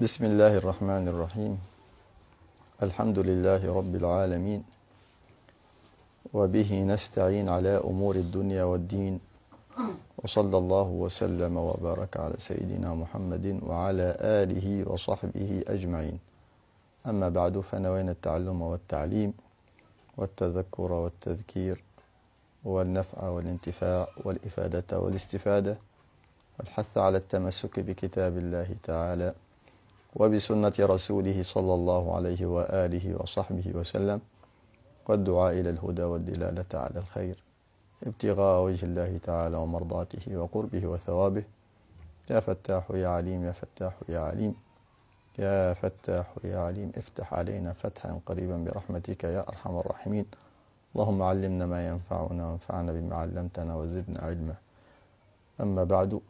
بسم الله الرحمن الرحيم الحمد لله رب العالمين وبه نستعين على أمور الدنيا والدين وصلى الله وسلم وبارك على سيدنا محمد وعلى آله وصحبه أجمعين أما بعد فنوينا التعلم والتعليم والتذكر والتذكير والنفع والانتفاع والإفادة والاستفادة والحث على التمسك بكتاب الله تعالى وبسنة رسوله صلى الله عليه وآله وصحبه وسلم والدعاء إلى الهدى والدلالة على الخير ابتغاء وجه الله تعالى ومرضاته وقربه وثوابه يا فتاح يا عليم يا فتاح يا عليم يا فتاح يا عليم افتح علينا فتحا قريبا برحمتك يا أرحم الراحمين اللهم علمنا ما ينفعنا وانفعنا بما علمتنا وزدنا علما أما بعد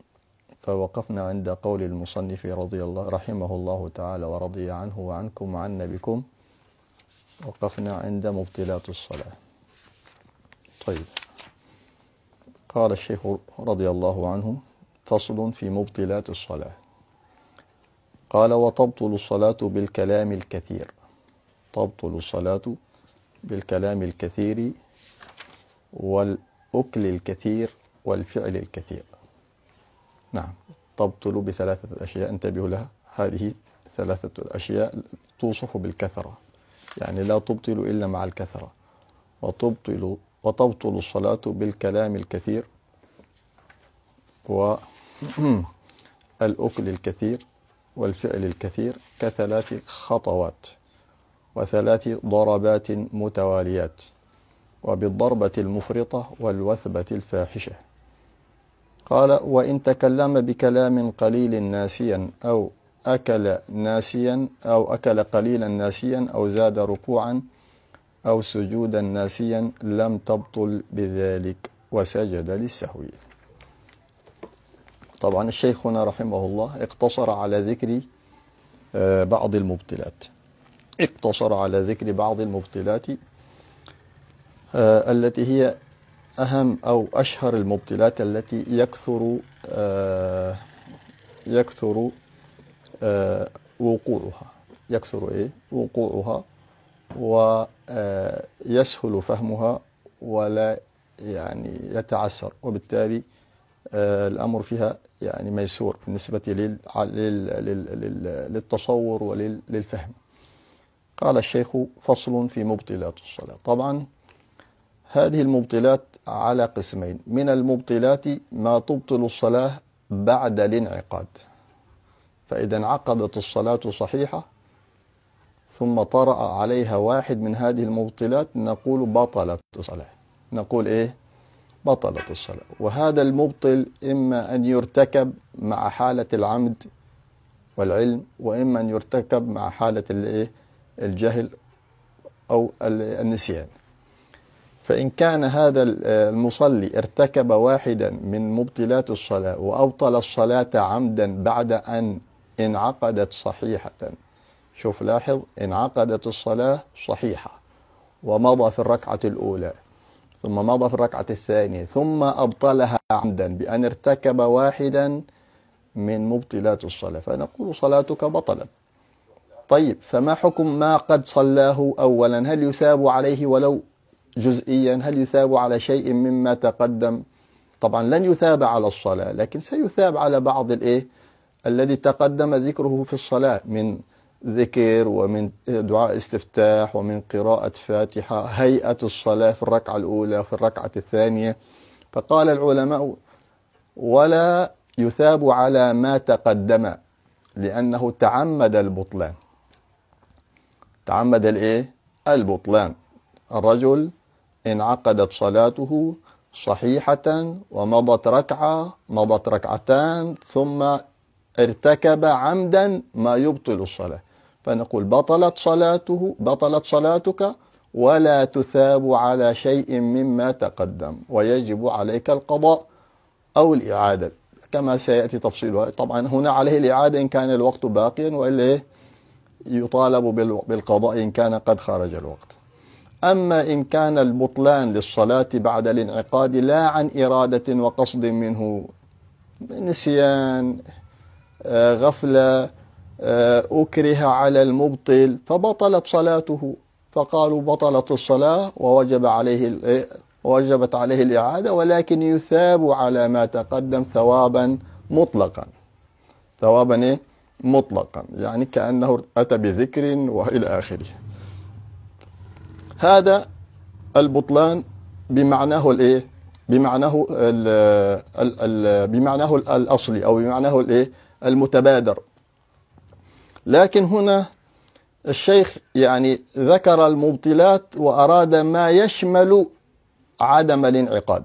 فوقفنا عند قول المصنف رضي الله رحمه الله تعالى ورضي عنه وعنكم وعنا بكم وقفنا عند مبطلات الصلاة طيب قال الشيخ رضي الله عنه فصل في مبطلات الصلاة قال وتبطل الصلاة بالكلام الكثير تبطل الصلاة بالكلام الكثير والأكل الكثير والفعل الكثير نعم تبطل بثلاثة أشياء انتبهوا لها هذه ثلاثة أشياء توصف بالكثرة يعني لا تبطل إلا مع الكثرة وتبطل وتبطل الصلاة بالكلام الكثير والأكل الكثير والفعل الكثير كثلاث خطوات وثلاث ضربات متواليات وبالضربة المفرطة والوثبة الفاحشة قال وإن تكلم بكلام قليل ناسيا أو أكل ناسيا أو أكل قليلا ناسيا أو زاد ركوعا أو سجودا ناسيا لم تبطل بذلك وسجد للسهو طبعا الشيخنا رحمه الله اقتصر على ذكر آه، بعض المبطلات اقتصر على ذكر بعض المبطلات آه، التي هي أهم أو أشهر المبطلات التي يكثر آه، يكثر آه، وقوعها يكثر إيه وقوعها ويسهل آه، فهمها ولا يعني يتعسر وبالتالي الأمر فيها يعني ميسور بالنسبة للتصور وللفهم قال الشيخ فصل في مبطلات الصلاة طبعا هذه المبطلات على قسمين من المبطلات ما تبطل الصلاة بعد الانعقاد فإذا انعقدت الصلاة صحيحة ثم طرأ عليها واحد من هذه المبطلات نقول بطلت الصلاة نقول إيه بطلت الصلاة وهذا المبطل إما أن يرتكب مع حالة العمد والعلم وإما أن يرتكب مع حالة الجهل أو النسيان فإن كان هذا آه، المصلي ارتكب واحدا من مبطلات الصلاة وأبطل الصلاة عمدا بعد أن انعقدت صحيحة شوف لاحظ انعقدت الصلاة صحيحة ومضى في الركعة الأولى ثم مضى في الركعة الثانية ثم أبطلها عمدا بأن ارتكب واحدا من مبطلات الصلاة فنقول صلاتك بطلت طيب فما حكم ما قد صلاه أولا هل يثاب عليه ولو جزئيا هل يثاب على شيء مما تقدم طبعا لن يثاب على الصلاة لكن سيثاب على بعض الإيه الذي تقدم ذكره في الصلاة من ذكر ومن دعاء استفتاح ومن قراءة فاتحة هيئة الصلاة في الركعة الأولى في الركعة الثانية فقال العلماء ولا يثاب على ما تقدم لأنه تعمد البطلان تعمد الإيه؟ البطلان الرجل انعقدت صلاته صحيحة ومضت ركعة مضت ركعتان ثم ارتكب عمدا ما يبطل الصلاة فنقول بطلت صلاته بطلت صلاتك ولا تثاب على شيء مما تقدم ويجب عليك القضاء أو الإعادة كما سيأتي تفصيلها طبعا هنا عليه الإعادة إن كان الوقت باقيا وإلا يطالب بالقضاء إن كان قد خرج الوقت أما إن كان البطلان للصلاة بعد الانعقاد لا عن إرادة وقصد منه نسيان آه، غفلة آه، أكره على المبطل فبطلت صلاته فقالوا بطلت الصلاة ووجب عليه آه، وجبت عليه الإعادة ولكن يثاب على ما تقدم ثوابا مطلقا ثوابا إيه؟ مطلقا يعني كأنه أتى بذكر وإلى آخره هذا البطلان بمعناه الايه بمعناه الـ الـ الـ بمعناه الاصلي او بمعناه الايه المتبادر لكن هنا الشيخ يعني ذكر المبطلات واراد ما يشمل عدم الانعقاد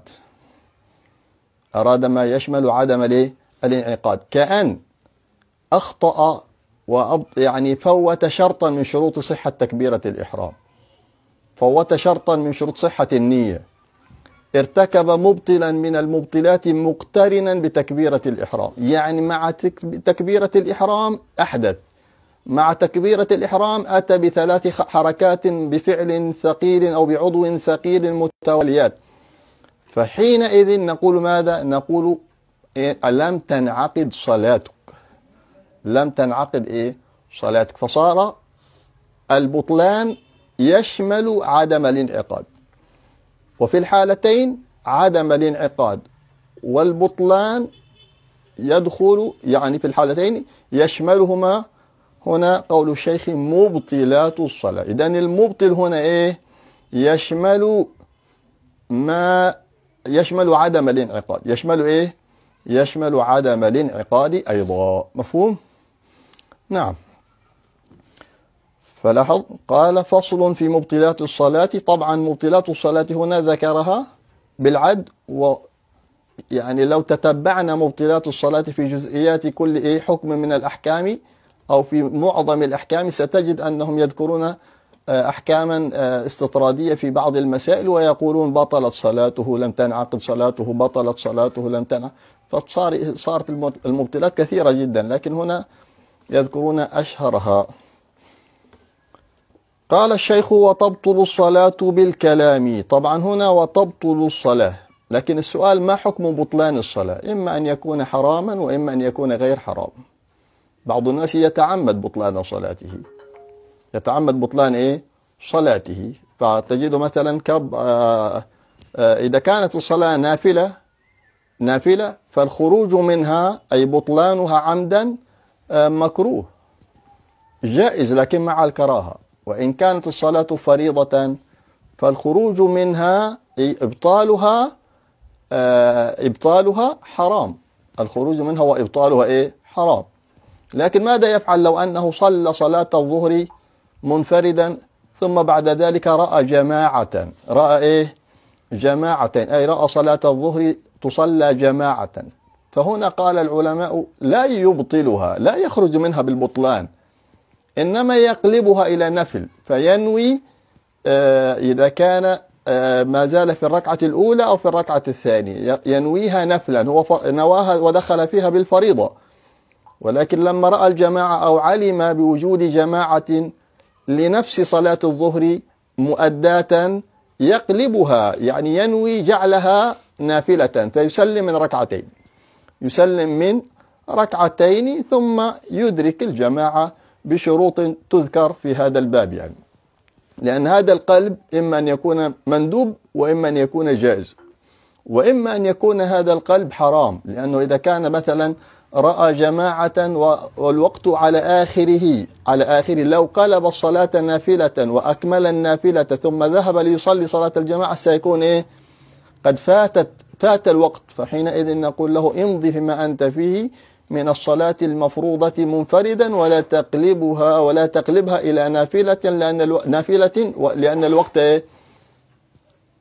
اراد ما يشمل عدم الانعقاد كان اخطا و يعني فوت شرطا من شروط صحه تكبيره الاحرام فوت شرطا من شروط صحة النية ارتكب مبطلا من المبطلات مقترنا بتكبيرة الإحرام يعني مع تكبيرة الإحرام أحدث مع تكبيرة الإحرام أتى بثلاث حركات بفعل ثقيل أو بعضو ثقيل متواليات فحينئذ نقول ماذا؟ نقول إيه؟ لم تنعقد صلاتك لم تنعقد إيه؟ صلاتك فصار البطلان يشمل عدم الانعقاد وفي الحالتين عدم الانعقاد والبطلان يدخل يعني في الحالتين يشملهما هنا قول الشيخ مبطلات الصلاة إذا المبطل هنا إيه يشمل ما يشمل عدم الانعقاد يشمل إيه يشمل عدم الانعقاد أيضا مفهوم نعم فلاحظ قال فصل في مبطلات الصلاة طبعا مبطلات الصلاة هنا ذكرها بالعد و يعني لو تتبعنا مبطلات الصلاة في جزئيات كل إيه حكم من الأحكام أو في معظم الأحكام ستجد أنهم يذكرون آه، أحكاما آه، استطرادية في بعض المسائل ويقولون بطلت صلاته لم تنعقد صلاته بطلت صلاته لم تنعقد فصار صارت المبطلات كثيرة جدا لكن هنا يذكرون أشهرها قال الشيخ وتبطل الصلاة بالكلام طبعا هنا وتبطل الصلاة لكن السؤال ما حكم بطلان الصلاة إما أن يكون حراما وإما أن يكون غير حرام بعض الناس يتعمد بطلان صلاته يتعمد بطلان إيه صلاته فتجد مثلا كب آآ آه، آآ آه، إذا كانت الصلاة نافلة نافلة فالخروج منها أي بطلانها عمدا آه، مكروه جائز لكن مع الكراهة وإن كانت الصلاة فريضة فالخروج منها إبطالها آه، إبطالها حرام الخروج منها وإبطالها إيه حرام لكن ماذا يفعل لو أنه صلى صلاة الظهر منفردا ثم بعد ذلك رأى جماعة رأى إيه جماعتين أي رأى صلاة الظهر تصلى جماعة فهنا قال العلماء لا يبطلها لا يخرج منها بالبطلان إنما يقلبها إلى نفل فينوي آه، إذا كان آه، ما زال في الركعة الأولى أو في الركعة الثانية ينويها نفلا هو نواها ودخل فيها بالفريضة ولكن لما رأى الجماعة أو علم بوجود جماعة لنفس صلاة الظهر مؤداة يقلبها يعني ينوي جعلها نافلة فيسلم من ركعتين يسلم من ركعتين ثم يدرك الجماعة بشروط تذكر في هذا الباب يعني لأن هذا القلب إما أن يكون مندوب وإما أن يكون جائز وإما أن يكون هذا القلب حرام لأنه إذا كان مثلا رأى جماعة والوقت على آخره على آخره لو قلب الصلاة نافلة وأكمل النافلة ثم ذهب ليصلي صلاة الجماعة سيكون إيه قد فاتت فات الوقت فحينئذ نقول له امضي فيما أنت فيه من الصلاة المفروضة منفردا ولا تقلبها ولا تقلبها إلى نافلة لأن الو... نافلة لأن الوقت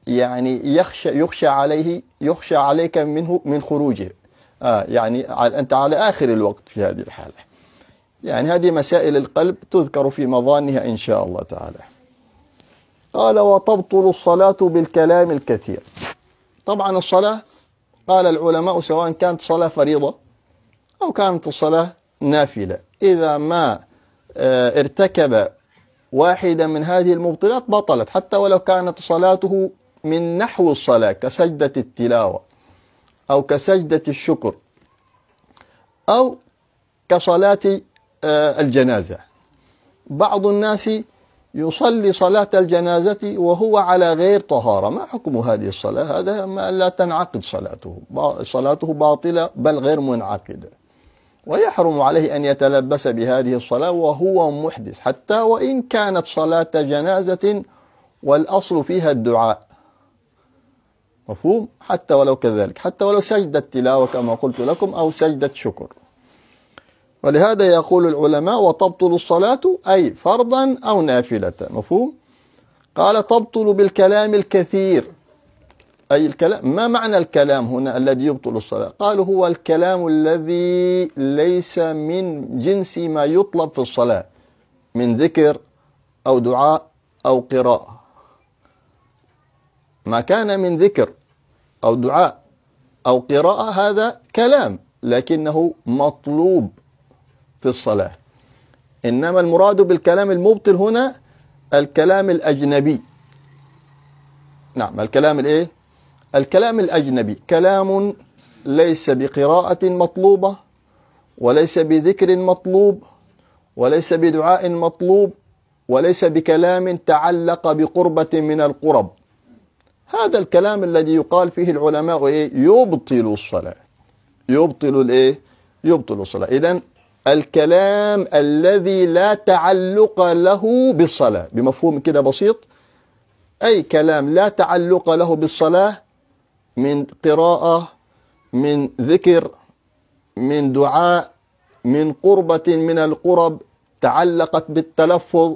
يعني يخشى يخشى عليه يخشى عليك منه من خروجه آه يعني أنت على آخر الوقت في هذه الحالة يعني هذه مسائل القلب تذكر في مظانها إن شاء الله تعالى قال وتبطل الصلاة بالكلام الكثير طبعا الصلاة قال العلماء سواء كانت صلاة فريضة أو كانت الصلاة نافلة إذا ما آه، ارتكب واحدا من هذه المبطلات بطلت حتى ولو كانت صلاته من نحو الصلاة كسجدة التلاوة أو كسجدة الشكر أو كصلاة آه، الجنازة بعض الناس يصلي صلاة الجنازة وهو على غير طهارة ما حكم هذه الصلاة هذا ما لا تنعقد صلاته صلاته باطلة بل غير منعقده ويحرم عليه أن يتلبس بهذه الصلاة وهو محدث حتى وإن كانت صلاة جنازة والأصل فيها الدعاء مفهوم حتى ولو كذلك حتى ولو سجدة تلاوة كما قلت لكم أو سجدة شكر ولهذا يقول العلماء وتبطل الصلاة أي فرضا أو نافلة مفهوم قال تبطل بالكلام الكثير أي الكلام ما معنى الكلام هنا الذي يبطل الصلاة قالوا هو الكلام الذي ليس من جنس ما يطلب في الصلاة من ذكر أو دعاء أو قراءة ما كان من ذكر أو دعاء أو قراءة هذا كلام لكنه مطلوب في الصلاة إنما المراد بالكلام المبطل هنا الكلام الأجنبي نعم الكلام الإيه الكلام الأجنبي كلام ليس بقراءة مطلوبة وليس بذكر مطلوب وليس بدعاء مطلوب وليس بكلام تعلق بقربة من القرب هذا الكلام الذي يقال فيه العلماء إيه؟ يبطل الصلاة يبطل الإيه؟ يبطل الصلاة إذا الكلام الذي لا تعلق له بالصلاة بمفهوم كده بسيط أي كلام لا تعلق له بالصلاة من قراءة من ذكر من دعاء من قربة من القرب تعلقت بالتلفظ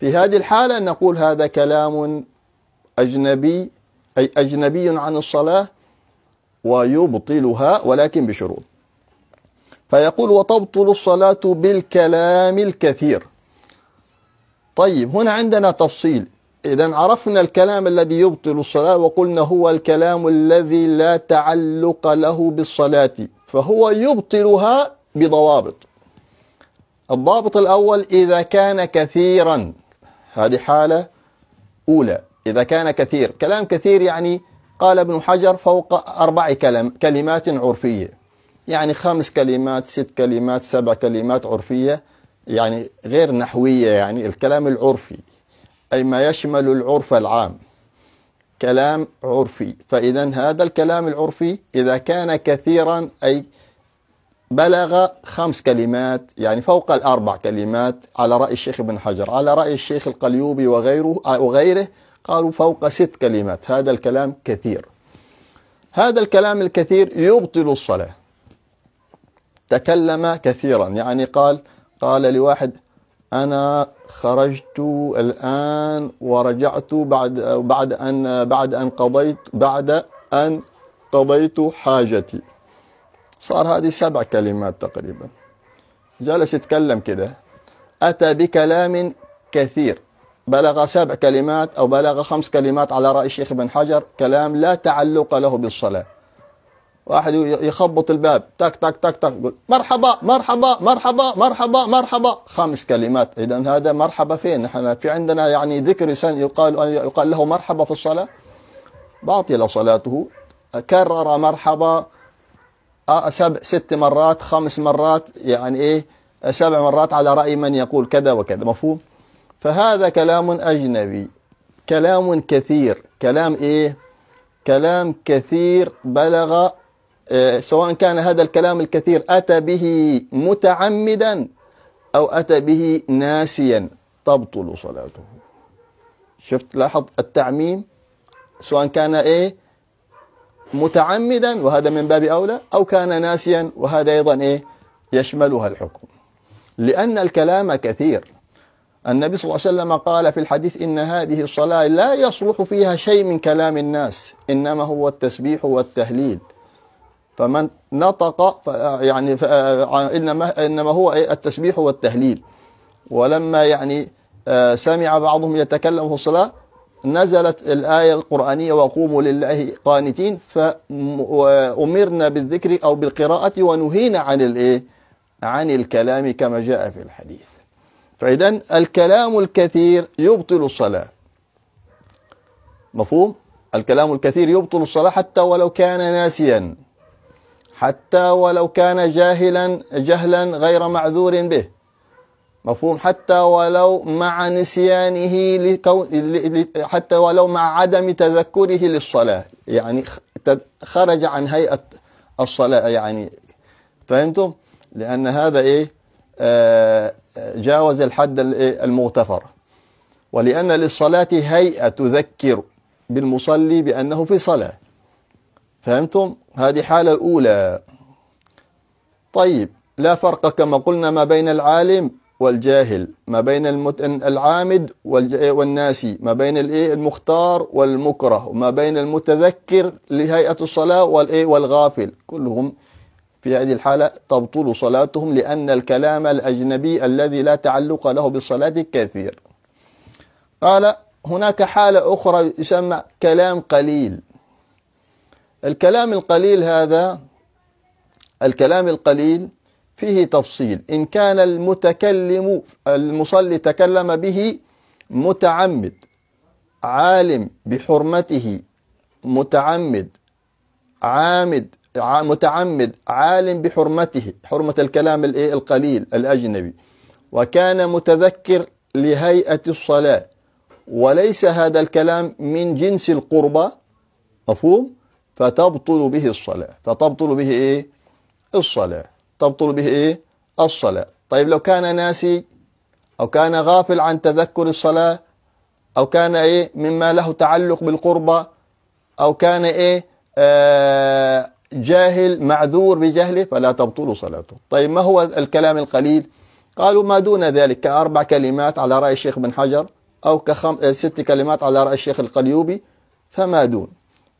في هذه الحالة نقول هذا كلام أجنبي أي أجنبي عن الصلاة ويبطلها ولكن بشروط فيقول وتبطل الصلاة بالكلام الكثير طيب هنا عندنا تفصيل إذا عرفنا الكلام الذي يبطل الصلاة وقلنا هو الكلام الذي لا تعلق له بالصلاة فهو يبطلها بضوابط الضابط الأول إذا كان كثيرا هذه حالة أولى إذا كان كثير كلام كثير يعني قال ابن حجر فوق أربع كلم كلمات عرفية يعني خمس كلمات ست كلمات سبع كلمات عرفية يعني غير نحوية يعني الكلام العرفي أي ما يشمل العرف العام كلام عرفي فإذا هذا الكلام العرفي إذا كان كثيرا أي بلغ خمس كلمات يعني فوق الأربع كلمات على رأي الشيخ ابن حجر على رأي الشيخ القليوبي وغيره, وغيره قالوا فوق ست كلمات هذا الكلام كثير هذا الكلام الكثير يبطل الصلاة تكلم كثيرا يعني قال قال لواحد أنا خرجت الآن ورجعت بعد بعد أن بعد أن قضيت بعد أن قضيت حاجتي صار هذه سبع كلمات تقريبا جلس يتكلم كده أتى بكلام كثير بلغ سبع كلمات أو بلغ خمس كلمات على رأي الشيخ بن حجر كلام لا تعلق له بالصلاة واحد يخبط الباب تك تك تك تك يقول مرحبا مرحبا مرحبا مرحبا مرحبا خمس كلمات اذا هذا مرحبا فين نحن في عندنا يعني ذكر يقال يقال له مرحبا في الصلاه باطل صلاته كرر مرحبا آه، سبع ست مرات خمس مرات يعني ايه سبع مرات على راي من يقول كذا وكذا مفهوم فهذا كلام اجنبي كلام كثير كلام ايه كلام كثير بلغ آه، سواء كان هذا الكلام الكثير أتى به متعمدا أو أتى به ناسيا تبطل صلاته شفت لاحظ التعميم سواء كان إيه متعمدا وهذا من باب أولى أو كان ناسيا وهذا أيضا إيه يشملها الحكم لأن الكلام كثير النبي صلى الله عليه وسلم قال في الحديث إن هذه الصلاة لا يصلح فيها شيء من كلام الناس إنما هو التسبيح والتهليل فمن نطق يعني آه، انما انما هو إيه؟ التسبيح والتهليل ولما يعني آه، سمع بعضهم يتكلم في الصلاه نزلت الآية القرآنية وقوموا لله قانتين فأمرنا بالذكر أو بالقراءة ونهينا عن الإيه؟ عن الكلام كما جاء في الحديث فإذا الكلام الكثير يبطل الصلاة مفهوم؟ الكلام الكثير يبطل الصلاة حتى ولو كان ناسيا حتى ولو كان جاهلا جهلا غير معذور به مفهوم حتى ولو مع نسيانه لكون حتى ولو مع عدم تذكره للصلاة يعني خرج عن هيئة الصلاة يعني فهمتم لأن هذا إيه آه جاوز الحد إيه؟ المغتفر ولأن للصلاة هيئة تذكر بالمصلي بأنه في صلاة فهمتم هذه حالة أولى طيب لا فرق كما قلنا ما بين العالم والجاهل ما بين المت... العامد والناسي ما بين المختار والمكره وما بين المتذكر لهيئة الصلاة والغافل كلهم في هذه الحالة تبطل صلاتهم لأن الكلام الأجنبي الذي لا تعلق له بالصلاة كثير قال هناك حالة أخرى يسمى كلام قليل الكلام القليل هذا الكلام القليل فيه تفصيل إن كان المتكلم المصلي تكلم به متعمد عالم بحرمته متعمد عامد متعمد عالم بحرمته حرمة الكلام إيه، القليل الأجنبي وكان متذكر لهيئة الصلاة وليس هذا الكلام من جنس القربة مفهوم؟ فتبطل به الصلاة فتبطل به إيه الصلاة تبطل به إيه الصلاة طيب لو كان ناسي أو كان غافل عن تذكر الصلاة أو كان إيه مما له تعلق بالقربة أو كان إيه آه جاهل معذور بجهله فلا تبطل صلاته طيب ما هو الكلام القليل قالوا ما دون ذلك كأربع كلمات على رأي الشيخ بن حجر أو كخم... آه، ست كلمات على رأي الشيخ القليوبي فما دون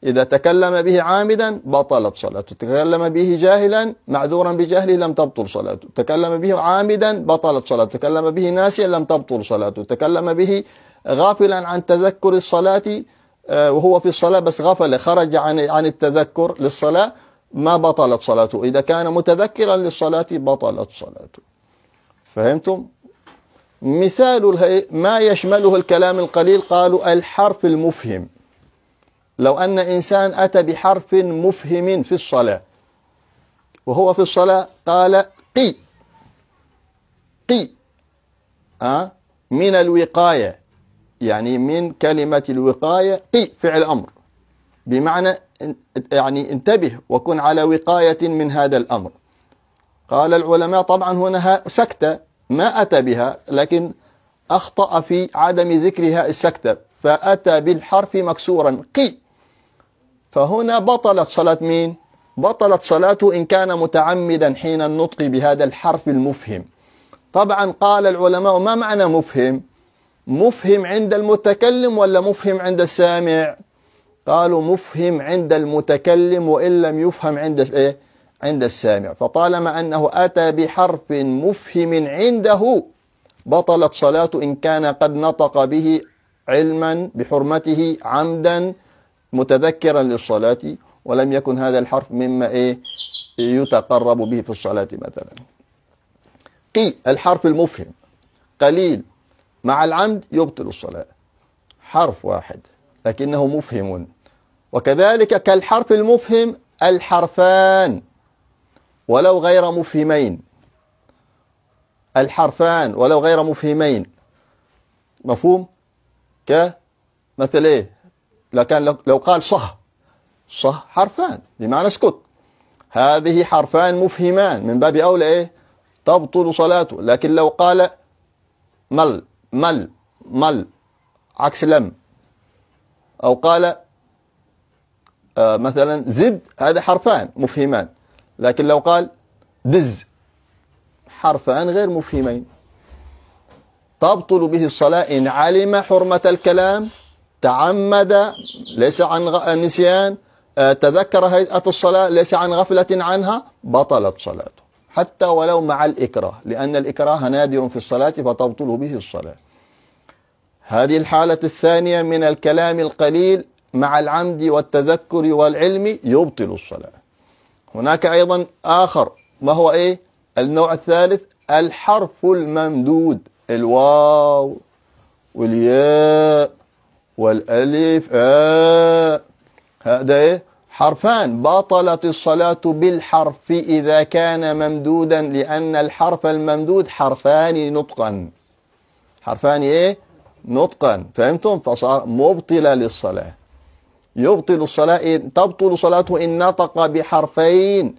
إذا تكلم به عامدا بطلت صلاته تكلم به جاهلا معذورا بجهله لم تبطل صلاته تكلم به عامدا بطلت صلاته تكلم به ناسيا لم تبطل صلاته تكلم به غافلا عن تذكر الصلاة آه، وهو في الصلاة بس غفل خرج عن عن التذكر للصلاة ما بطلت صلاته إذا كان متذكرا للصلاة بطلت صلاته فهمتم؟ مثال ما يشمله الكلام القليل قالوا الحرف المفهم لو أن إنسان أتى بحرف مفهم في الصلاة وهو في الصلاة قال قي قي أه؟ من الوقاية يعني من كلمة الوقاية قي فعل أمر بمعنى يعني انتبه وكن على وقاية من هذا الأمر قال العلماء طبعا هنا سكتة ما أتى بها لكن أخطأ في عدم ذكرها السكتة فأتى بالحرف مكسورا قي فهنا بطلت صلاة مين؟ بطلت صلاته إن كان متعمدا حين النطق بهذا الحرف المفهم طبعا قال العلماء ما معنى مفهم؟ مفهم عند المتكلم ولا مفهم عند السامع؟ قالوا مفهم عند المتكلم وإن لم يفهم عند إيه؟ عند السامع فطالما أنه أتى بحرف مفهم عنده بطلت صلاته إن كان قد نطق به علما بحرمته عمدا متذكرا للصلاة ولم يكن هذا الحرف مما إيه يتقرب به في الصلاة مثلا قي الحرف المفهم قليل مع العمد يبطل الصلاة حرف واحد لكنه مفهم وكذلك كالحرف المفهم الحرفان ولو غير مفهمين الحرفان ولو غير مفهمين مفهوم ك مثل ايه لكان لو قال صه صه حرفان بمعنى اسكت هذه حرفان مفهمان من باب أولى إيه تبطل صلاته لكن لو قال مل مل مل عكس لم أو قال آه مثلا زد هذا حرفان مفهمان لكن لو قال دز حرفان غير مفهمين تبطل به الصلاة إن علم حرمة الكلام تعمد ليس عن نسيان آه، تذكر هيئة الصلاة ليس عن غفلة عنها بطلت صلاته حتى ولو مع الإكراه لأن الإكراه نادر في الصلاة فتبطل به الصلاة هذه الحالة الثانية من الكلام القليل مع العمد والتذكر والعلم يبطل الصلاة هناك أيضا آخر ما هو إيه النوع الثالث الحرف الممدود الواو والياء والألف آه هذا إيه؟ حرفان بطلت الصلاة بالحرف إذا كان ممدودا لأن الحرف الممدود حرفان نطقا حرفان إيه نطقا فهمتم فصار مبطلة للصلاة يبطل الصلاة إن تبطل صلاته إن نطق بحرفين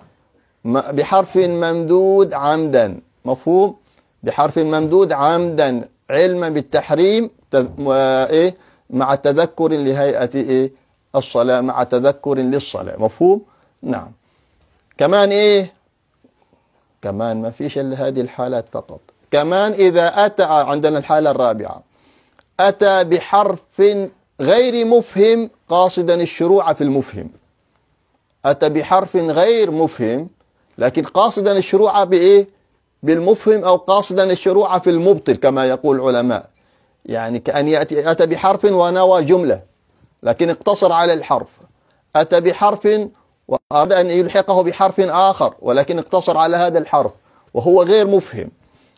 بحرف ممدود عمدا مفهوم بحرف ممدود عمدا علما بالتحريم إيه مع تذكر لهيئة إيه الصلاة مع تذكر للصلاة مفهوم نعم كمان إيه كمان ما فيش إلا هذه الحالات فقط كمان إذا أتى عندنا الحالة الرابعة أتى بحرف غير مفهم قاصدا الشروع في المفهم أتى بحرف غير مفهم لكن قاصدا الشروع بإيه بالمفهم أو قاصدا الشروع في المبطل كما يقول العلماء يعني كأن يأتي أتى بحرف ونوى جملة لكن اقتصر على الحرف أتى بحرف وأراد أن يلحقه بحرف آخر ولكن اقتصر على هذا الحرف وهو غير مفهم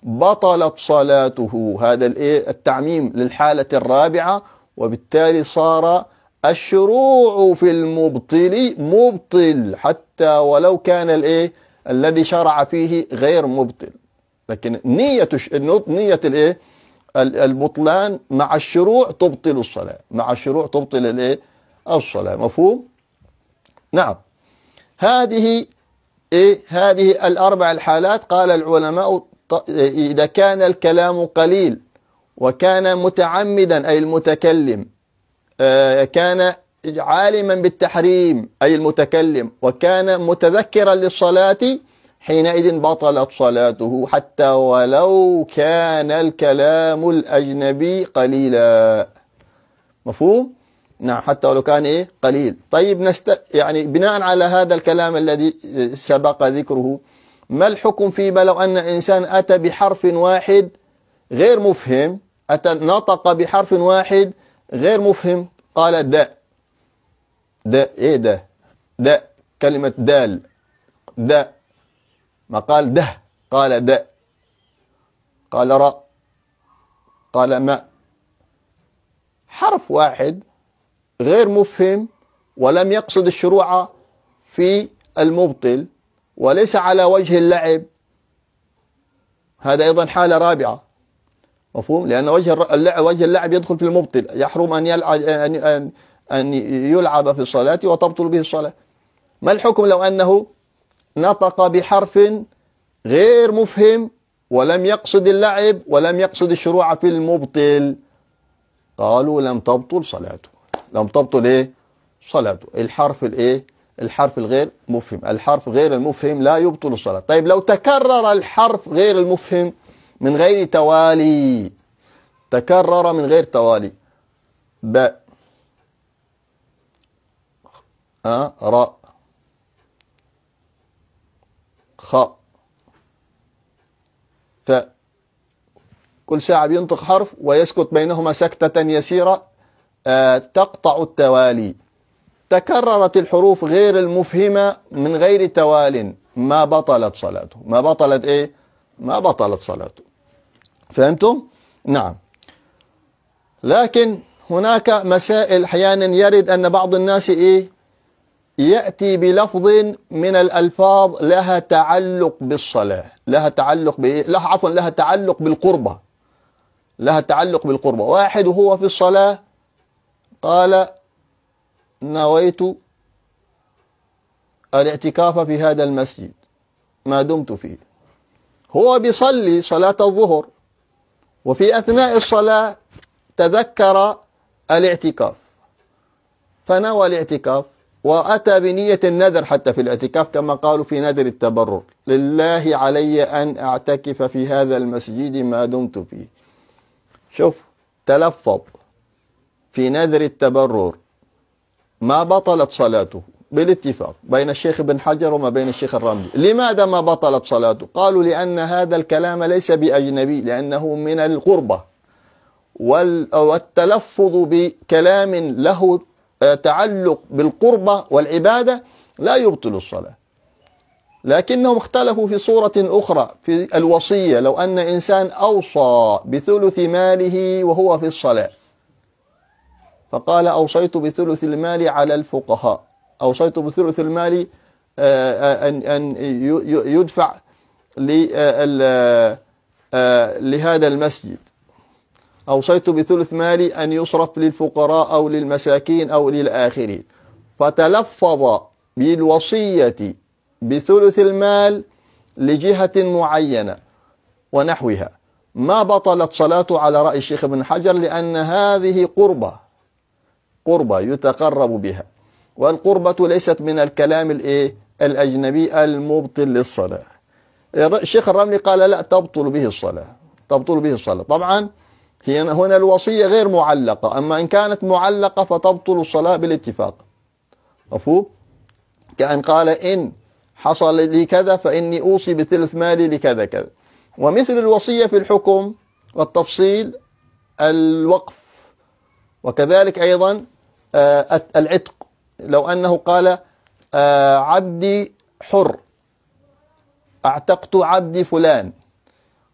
بطلت صلاته هذا إيه، التعميم للحالة الرابعة وبالتالي صار الشروع في المبطل مبطل حتى ولو كان الايه الذي شرع فيه غير مبطل لكن نية نية الايه البطلان مع الشروع تبطل الصلاة مع الشروع تبطل الايه الصلاة مفهوم نعم هذه إيه هذه الأربع الحالات قال العلماء إذا كان الكلام قليل وكان متعمدا أي المتكلم آه، كان عالما بالتحريم أي المتكلم وكان متذكرا للصلاة حينئذ بطلت صلاته حتى ولو كان الكلام الأجنبي قليلا مفهوم؟ نعم حتى ولو كان إيه؟ قليل طيب نست... يعني بناء على هذا الكلام الذي سبق ذكره ما الحكم فيما لو أن إنسان أتى بحرف واحد غير مفهم أتى نطق بحرف واحد غير مفهم قال د د إيه د د كلمة دال د ما قال ده قال د قال راء قال ماء حرف واحد غير مفهم ولم يقصد الشروع في المبطل وليس على وجه اللعب هذا أيضا حالة رابعة مفهوم لأن وجه اللعب وجه اللعب يدخل في المبطل يحرم أن يلعب أن أن يلعب في الصلاة وتبطل به الصلاة ما الحكم لو أنه نطق بحرف غير مفهم ولم يقصد اللعب ولم يقصد الشروع في المبطل قالوا لم تبطل صلاته لم تبطل ايه صلاته الحرف الايه الحرف الغير مفهم الحرف غير المفهم لا يبطل الصلاة طيب لو تكرر الحرف غير المفهم من غير توالي تكرر من غير توالي ب أه؟ راء خاء ف كل ساعة بينطق حرف ويسكت بينهما سكتة يسيرة آه، تقطع التوالي تكررت الحروف غير المفهمة من غير توال ما بطلت صلاته ما بطلت ايه ما بطلت صلاته فهمتم نعم لكن هناك مسائل احيانا يرد ان بعض الناس ايه يأتي بلفظ من الألفاظ لها تعلق بالصلاة لها تعلق بإيه؟ لها عفوا لها تعلق بالقربة لها تعلق بالقربة واحد وهو في الصلاة قال نويت الاعتكاف في هذا المسجد ما دمت فيه هو بيصلي صلاة الظهر وفي أثناء الصلاة تذكر الاعتكاف فنوى الاعتكاف وأتى بنية النذر حتى في الاعتكاف كما قالوا في نذر التبرر لله علي أن أعتكف في هذا المسجد ما دمت فيه شوف تلفظ في نذر التبرر ما بطلت صلاته بالاتفاق بين الشيخ ابن حجر وما بين الشيخ الرمزي لماذا ما بطلت صلاته قالوا لأن هذا الكلام ليس بأجنبي لأنه من القربة والتلفظ بكلام له آه، تعلق بالقربة والعبادة لا يبطل الصلاة لكنهم اختلفوا في صورة أخرى في الوصية لو أن إنسان أوصى بثلث ماله وهو في الصلاة فقال أوصيت بثلث المال على الفقهاء أوصيت بثلث المال آه، آه، أن أن يدفع لهذا المسجد أوصيت بثلث مالي أن يصرف للفقراء أو للمساكين أو للآخرين فتلفظ بالوصية بثلث المال لجهة معينة ونحوها ما بطلت صلاته على رأي الشيخ ابن حجر لأن هذه قربة قربة يتقرب بها والقربة ليست من الكلام الإيه؟ الأجنبي المبطل للصلاة الشيخ الرملي قال لا تبطل به الصلاة تبطل به الصلاة طبعا هنا الوصية غير معلقة أما إن كانت معلقة فتبطل الصلاة بالاتفاق مفهوم؟ كأن قال إن حصل لي كذا فإني أوصي بثلث مالي لكذا كذا ومثل الوصية في الحكم والتفصيل الوقف وكذلك أيضا آه، العتق لو أنه قال آه، عبدي حر أعتقت عبدي فلان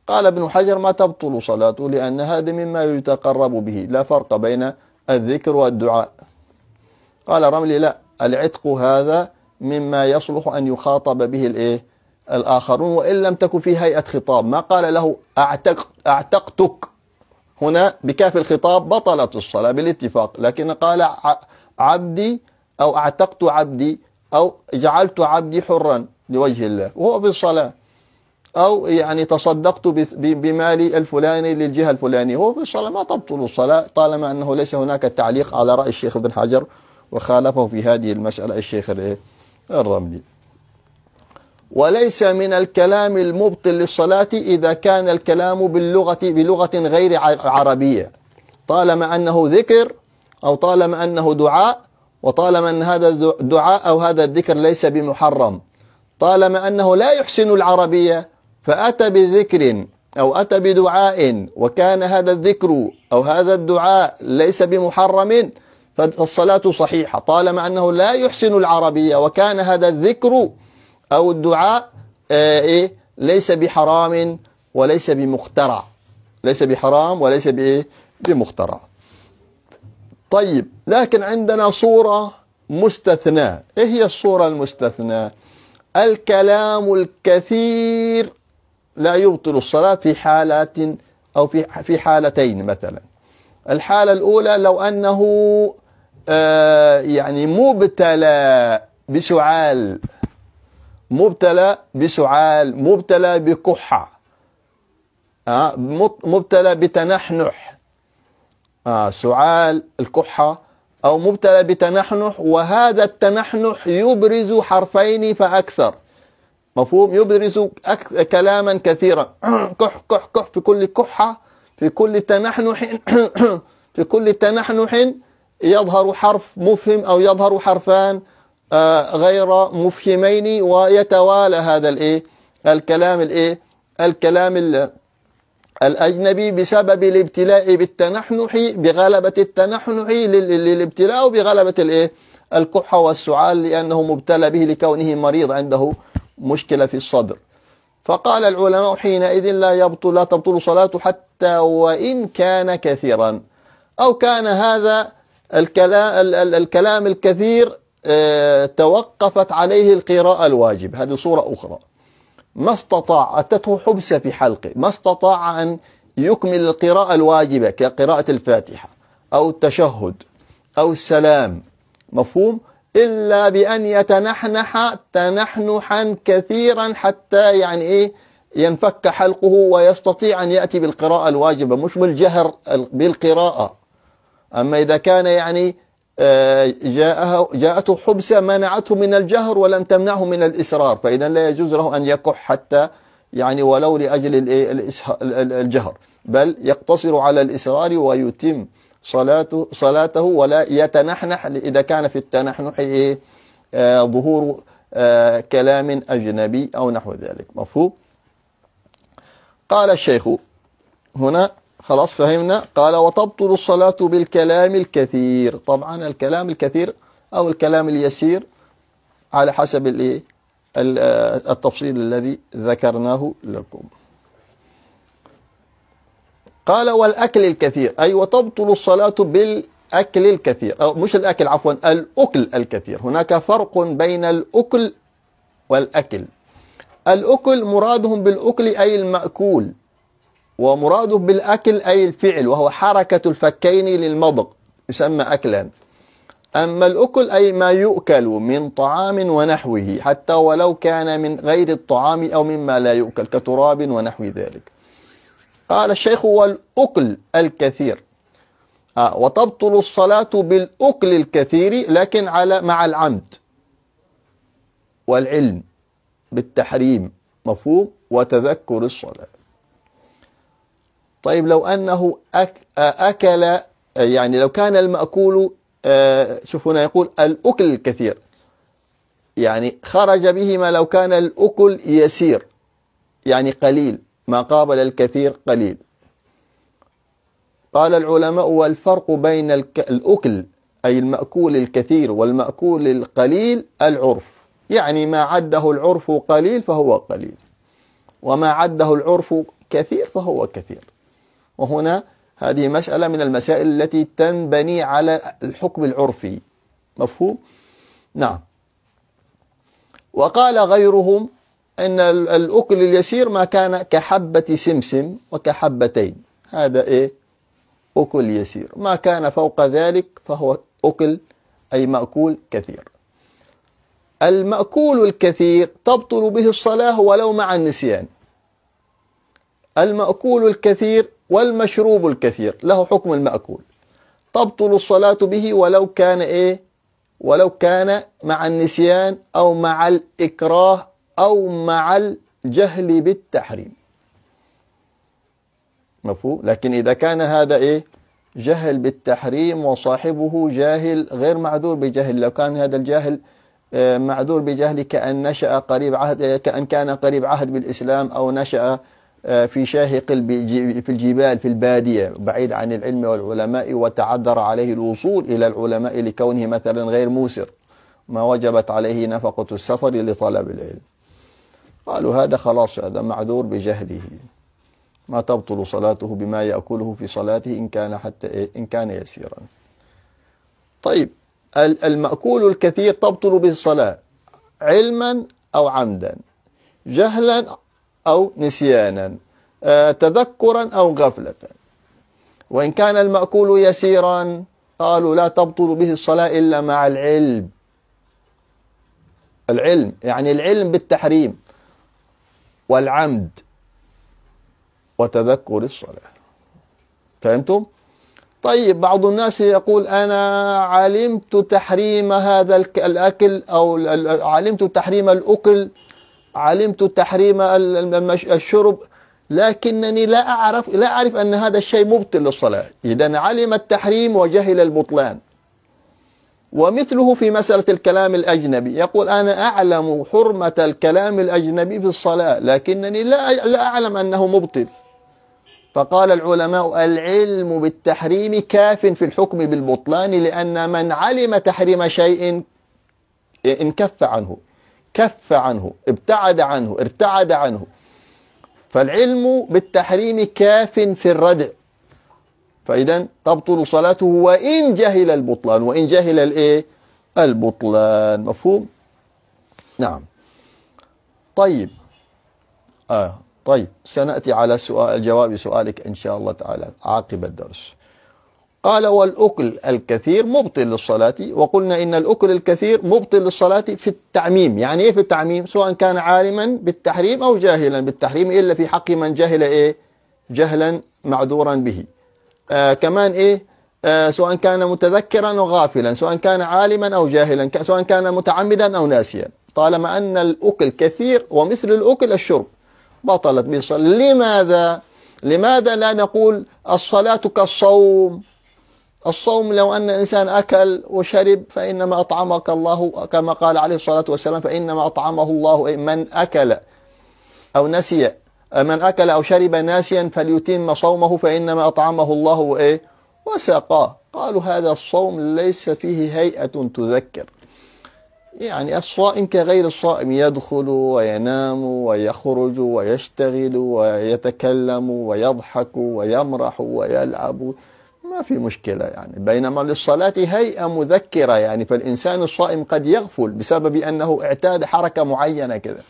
قال ابن حجر ما تبطل صلاته لأن هذا مما يتقرب به لا فرق بين الذكر والدعاء قال رملي لا العتق هذا مما يصلح أن يخاطب به الإيه الآخرون وإن لم تكن في هيئة خطاب ما قال له أعتق أعتقتك هنا بكاف الخطاب بطلت الصلاة بالاتفاق لكن قال عبدي أو أعتقت عبدي أو جعلت عبدي حرا لوجه الله وهو بالصلاة أو يعني تصدقت بمالي الفلاني للجهة الفلانية هو في الصلاة ما تبطل الصلاة طالما أنه ليس هناك التعليق على رأي الشيخ ابن حجر وخالفه في هذه المسألة الشيخ الرملي وليس من الكلام المبطل للصلاة إذا كان الكلام باللغة بلغة غير عربية طالما أنه ذكر أو طالما أنه دعاء وطالما أن هذا الدعاء أو هذا الذكر ليس بمحرم طالما أنه لا يحسن العربية فأتى بذكر أو أتى بدعاء وكان هذا الذكر أو هذا الدعاء ليس بمحرم فالصلاة صحيحة طالما أنه لا يحسن العربية وكان هذا الذكر أو الدعاء آه، إيه ليس بحرام وليس بمخترع ليس بحرام وليس بإيه بمخترع طيب لكن عندنا صورة مستثناة إيه هي الصورة المستثناة الكلام الكثير لا يبطل الصلاة في حالات أو في في حالتين مثلا الحالة الأولى لو أنه آه، يعني مبتلى بسعال مبتلى بسعال مبتلى بكحة آه، مبتلى بتنحنح آه، سعال الكحة أو مبتلى بتنحنح وهذا التنحنح يبرز حرفين فأكثر مفهوم يبرز كلاما كثيرا كح كح كح في كل كحة في كل تنحنح في كل تنحنح يظهر حرف مفهم أو يظهر حرفان آه، غير مفهمين ويتوالى هذا الايه الكلام الايه الكلام الاجنبي بسبب الابتلاء بالتنحنح بغلبه التنحنح للابتلاء وبغلبه الايه الكحه والسعال لانه مبتلى به لكونه مريض عنده مشكلة في الصدر فقال العلماء حينئذ لا يبطل لا تبطل صلاته حتى وإن كان كثيرا أو كان هذا الكلام الكلام الكثير آه، توقفت عليه القراءة الواجب هذه صورة أخرى ما استطاع أتته حبسة في حلقه ما استطاع أن يكمل القراءة الواجبة كقراءة الفاتحة أو التشهد أو السلام مفهوم؟ إلا بأن يتنحنح تنحنحا كثيرا حتى يعني إيه ينفك حلقه ويستطيع أن يأتي بالقراءة الواجبة مش بالجهر بالقراءة أما إذا كان يعني آه، جاءه جاءته حبسة منعته من الجهر ولم تمنعه من الإسرار فإذا لا يجوز له أن يكح حتى يعني ولو لأجل الجهر بل يقتصر على الإسرار ويتم صلاته, صلاته ولا يتنحنح إذا كان في التنحنح إيه آه ظهور آه كلام أجنبي أو نحو ذلك مفهوم قال الشيخ هنا خلاص فهمنا قال وتبطل الصلاة بالكلام الكثير طبعا الكلام الكثير أو الكلام اليسير على حسب آه، التفصيل الذي ذكرناه لكم قال والأكل الكثير أي وتبطل الصلاة بالأكل الكثير أو مش الأكل عفوا الأكل الكثير هناك فرق بين الأكل والأكل الأكل مرادهم بالأكل أي المأكول ومراده بالأكل أي الفعل وهو حركة الفكين للمضغ يسمى أكلا أما الأكل أي ما يؤكل من طعام ونحوه حتى ولو كان من غير الطعام أو مما لا يؤكل كتراب ونحو ذلك قال الشيخ والأكل الكثير آه وتبطل الصلاة بالأكل الكثير لكن على مع العمد والعلم بالتحريم مفهوم وتذكر الصلاة طيب لو أنه أك آه، أكل آه، يعني لو كان المأكول آه، شوف هنا يقول الأكل الكثير يعني خرج به ما لو كان الأكل يسير يعني قليل ما قابل الكثير قليل قال العلماء والفرق بين الأكل أي المأكول الكثير والمأكول القليل العرف يعني ما عده العرف قليل فهو قليل وما عده العرف كثير فهو كثير وهنا هذه مسألة من المسائل التي تنبني على الحكم العرفي مفهوم؟ نعم وقال غيرهم أن الأكل اليسير ما كان كحبة سمسم وكحبتين هذا إيه أكل يسير ما كان فوق ذلك فهو أكل أي مأكول كثير المأكول الكثير تبطل به الصلاة ولو مع النسيان المأكول الكثير والمشروب الكثير له حكم المأكول تبطل الصلاة به ولو كان إيه ولو كان مع النسيان أو مع الإكراه أو مع الجهل بالتحريم مفهوم لكن إذا كان هذا إيه جهل بالتحريم وصاحبه جاهل غير معذور بجهل لو كان هذا الجاهل آه، معذور بجهله كأن نشأ قريب عهد كأن كان قريب عهد بالإسلام أو نشأ آه، في شاهق في الجبال في البادية بعيد عن العلم والعلماء وتعذر عليه الوصول إلى العلماء لكونه مثلا غير موسر ما وجبت عليه نفقة السفر لطلب العلم قالوا هذا خلاص هذا معذور بجهله ما تبطل صلاته بما يأكله في صلاته إن كان حتى إيه إن كان يسيرا طيب المأكول الكثير تبطل به الصلاة علما أو عمدا جهلا أو نسيانا آه، تذكرا أو غفلة وإن كان المأكول يسيرا قالوا لا تبطل به الصلاة إلا مع العلم العلم يعني العلم بالتحريم والعمد وتذكر الصلاة فهمتم؟ طيب بعض الناس يقول أنا علمت تحريم هذا الأكل أو علمت تحريم الأكل علمت تحريم الشرب لكنني لا أعرف لا أعرف أن هذا الشيء مبطل للصلاة إذا علم التحريم وجهل البطلان ومثله في مسألة الكلام الأجنبي يقول أنا أعلم حرمة الكلام الأجنبي في الصلاة لكنني لا, لا أعلم أنه مبطل فقال العلماء العلم بالتحريم كاف في الحكم بالبطلان لأن من علم تحريم شيء انكف عنه كف عنه ابتعد عنه ارتعد عنه فالعلم بالتحريم كاف في الردع فإذا تبطل صلاته وإن جهل البطلان وإن جهل الإيه البطلان مفهوم نعم طيب آه طيب سنأتي على سؤال الجواب سؤالك إن شاء الله تعالى عقب الدرس قال والأكل الكثير مبطل للصلاة وقلنا إن الأكل الكثير مبطل للصلاة في التعميم يعني إيه في التعميم سواء كان عالما بالتحريم أو جاهلا بالتحريم إلا في حق من جهل إيه جهلا معذورا به آه كمان ايه آه سواء كان متذكرا او غافلا سواء كان عالما او جاهلا سواء كان متعمدا او ناسيا طالما ان الاكل كثير ومثل الاكل الشرب بطلت به الصلاه لماذا لماذا لا نقول الصلاه كالصوم الصوم لو ان انسان اكل وشرب فانما اطعمك الله كما قال عليه الصلاه والسلام فانما اطعمه الله من اكل او نسي من أكل أو شرب ناسيا فليتم صومه فإنما أطعمه الله وإيه وسقاه قالوا هذا الصوم ليس فيه هيئة تذكر يعني الصائم كغير الصائم يدخل وينام ويخرج ويشتغل ويتكلم ويضحك ويمرح ويلعب ما في مشكلة يعني بينما للصلاة هيئة مذكرة يعني فالإنسان الصائم قد يغفل بسبب أنه اعتاد حركة معينة كذا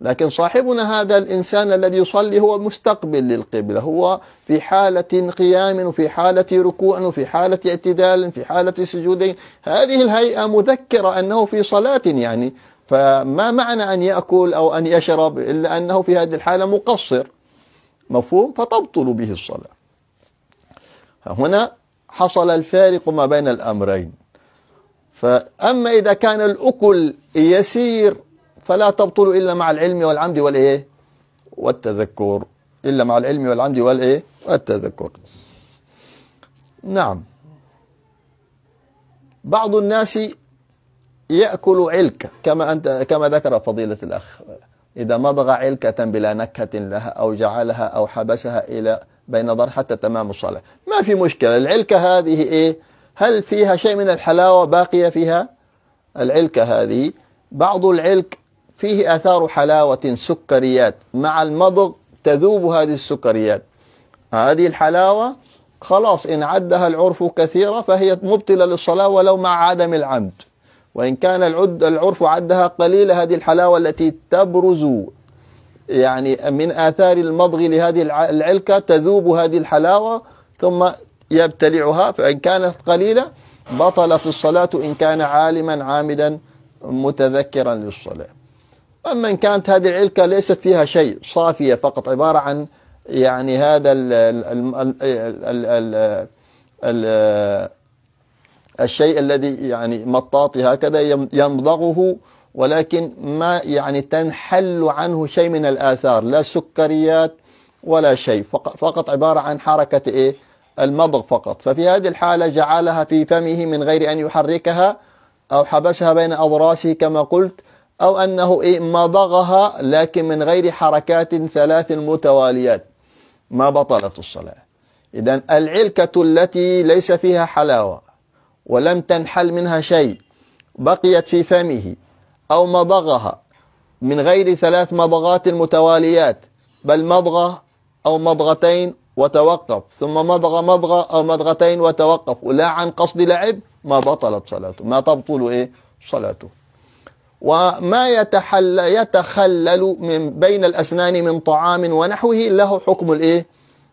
لكن صاحبنا هذا الإنسان الذي يصلي هو مستقبل للقبلة هو في حالة قيام وفي حالة ركوع وفي حالة اعتدال في حالة سجود هذه الهيئة مذكرة أنه في صلاة يعني فما معنى أن يأكل أو أن يشرب إلا أنه في هذه الحالة مقصر مفهوم فتبطل به الصلاة هنا حصل الفارق ما بين الأمرين فأما إذا كان الأكل يسير فلا تبطل إلا مع العلم والعمد والإيه والتذكر إلا مع العلم والعمد والإيه والتذكر نعم بعض الناس يأكل علكة كما أنت كما ذكر فضيلة الأخ إذا مضغ علكة بلا نكهة لها أو جعلها أو حبسها إلى بين ظهر حتى تمام الصلاة ما في مشكلة العلكة هذه إيه هل فيها شيء من الحلاوة باقية فيها العلكة هذه بعض العلك فيه آثار حلاوة سكريات مع المضغ تذوب هذه السكريات هذه الحلاوة خلاص إن عدها العرف كثيرة فهي مبطلة للصلاة ولو مع عدم العمد وإن كان العرف عدها قليلة هذه الحلاوة التي تبرز يعني من آثار المضغ لهذه العلكة تذوب هذه الحلاوة ثم يبتلعها فإن كانت قليلة بطلت الصلاة إن كان عالما عامدا متذكرا للصلاة أما إن كانت هذه العلكة ليست فيها شيء صافية فقط عبارة عن يعني هذا الـ الـ الـ الـ الـ الـ الشيء الذي يعني مطاطي هكذا يمضغه ولكن ما يعني تنحل عنه شيء من الآثار لا سكريات ولا شيء فقط عبارة عن حركة إيه المضغ فقط ففي هذه الحالة جعلها في فمه من غير أن يحركها أو حبسها بين أضراسه كما قلت أو أنه إيه مضغها لكن من غير حركات ثلاث متواليات ما بطلت الصلاة إذا العلكة التي ليس فيها حلاوة ولم تنحل منها شيء بقيت في فمه أو مضغها من غير ثلاث مضغات متواليات بل مضغة أو مضغتين وتوقف ثم مضغ مضغة أو مضغتين وتوقف ولا عن قصد لعب ما بطلت صلاته ما تبطل إيه صلاته وما يتحل يتخلل من بين الأسنان من طعام ونحوه له حكم الإيه؟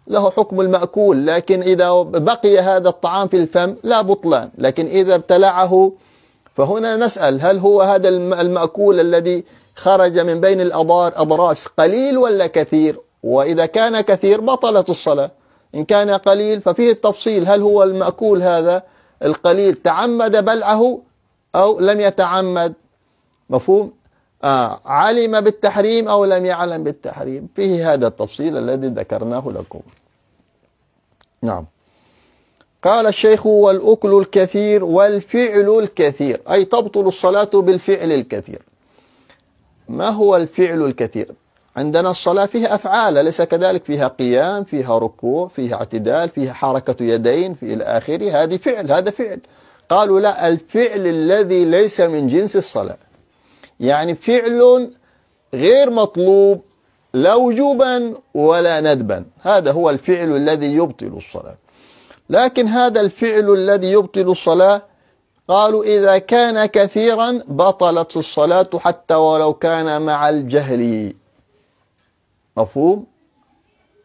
له حكم المأكول لكن إذا بقي هذا الطعام في الفم لا بطلان لكن إذا ابتلعه فهنا نسأل هل هو هذا المأكول الذي خرج من بين الأضار أضراس قليل ولا كثير وإذا كان كثير بطلت الصلاة إن كان قليل ففيه التفصيل هل هو المأكول هذا القليل تعمد بلعه أو لم يتعمد مفهوم آه علم بالتحريم أو لم يعلم بالتحريم فيه هذا التفصيل الذي ذكرناه لكم نعم قال الشيخ والأكل الكثير والفعل الكثير أي تبطل الصلاة بالفعل الكثير ما هو الفعل الكثير عندنا الصلاة فيها أفعال أليس كذلك فيها قيام فيها ركوع فيها اعتدال فيها حركة يدين في إلى آخره هذه فعل هذا فعل قالوا لا الفعل الذي ليس من جنس الصلاة يعني فعل غير مطلوب لا وجوبا ولا ندبا هذا هو الفعل الذي يبطل الصلاة لكن هذا الفعل الذي يبطل الصلاة قالوا إذا كان كثيرا بطلت الصلاة حتى ولو كان مع الجهل مفهوم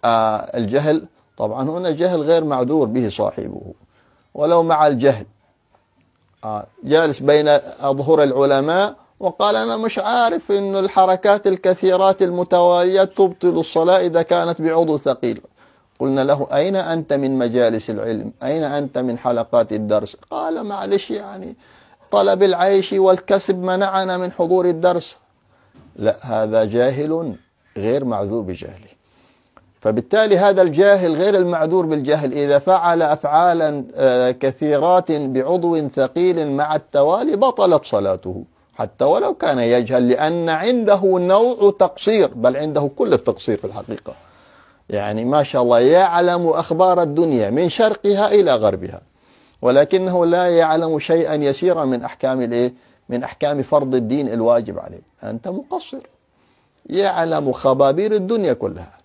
آه الجهل طبعا هنا جهل غير معذور به صاحبه ولو مع الجهل آه جالس بين أظهر العلماء وقال أنا مش عارف إنه الحركات الكثيرات المتوالية تبطل الصلاة إذا كانت بعضو ثقيل قلنا له أين أنت من مجالس العلم أين أنت من حلقات الدرس قال معلش يعني طلب العيش والكسب منعنا من حضور الدرس لا هذا جاهل غير معذور بجهله فبالتالي هذا الجاهل غير المعذور بالجهل إذا فعل أفعالا آه، كثيرات بعضو ثقيل مع التوالي بطلت صلاته حتى ولو كان يجهل لأن عنده نوع تقصير بل عنده كل التقصير في الحقيقة يعني ما شاء الله يعلم أخبار الدنيا من شرقها إلى غربها ولكنه لا يعلم شيئا يسيرا من أحكام الإيه؟ من أحكام فرض الدين الواجب عليه أنت مقصر يعلم خبابير الدنيا كلها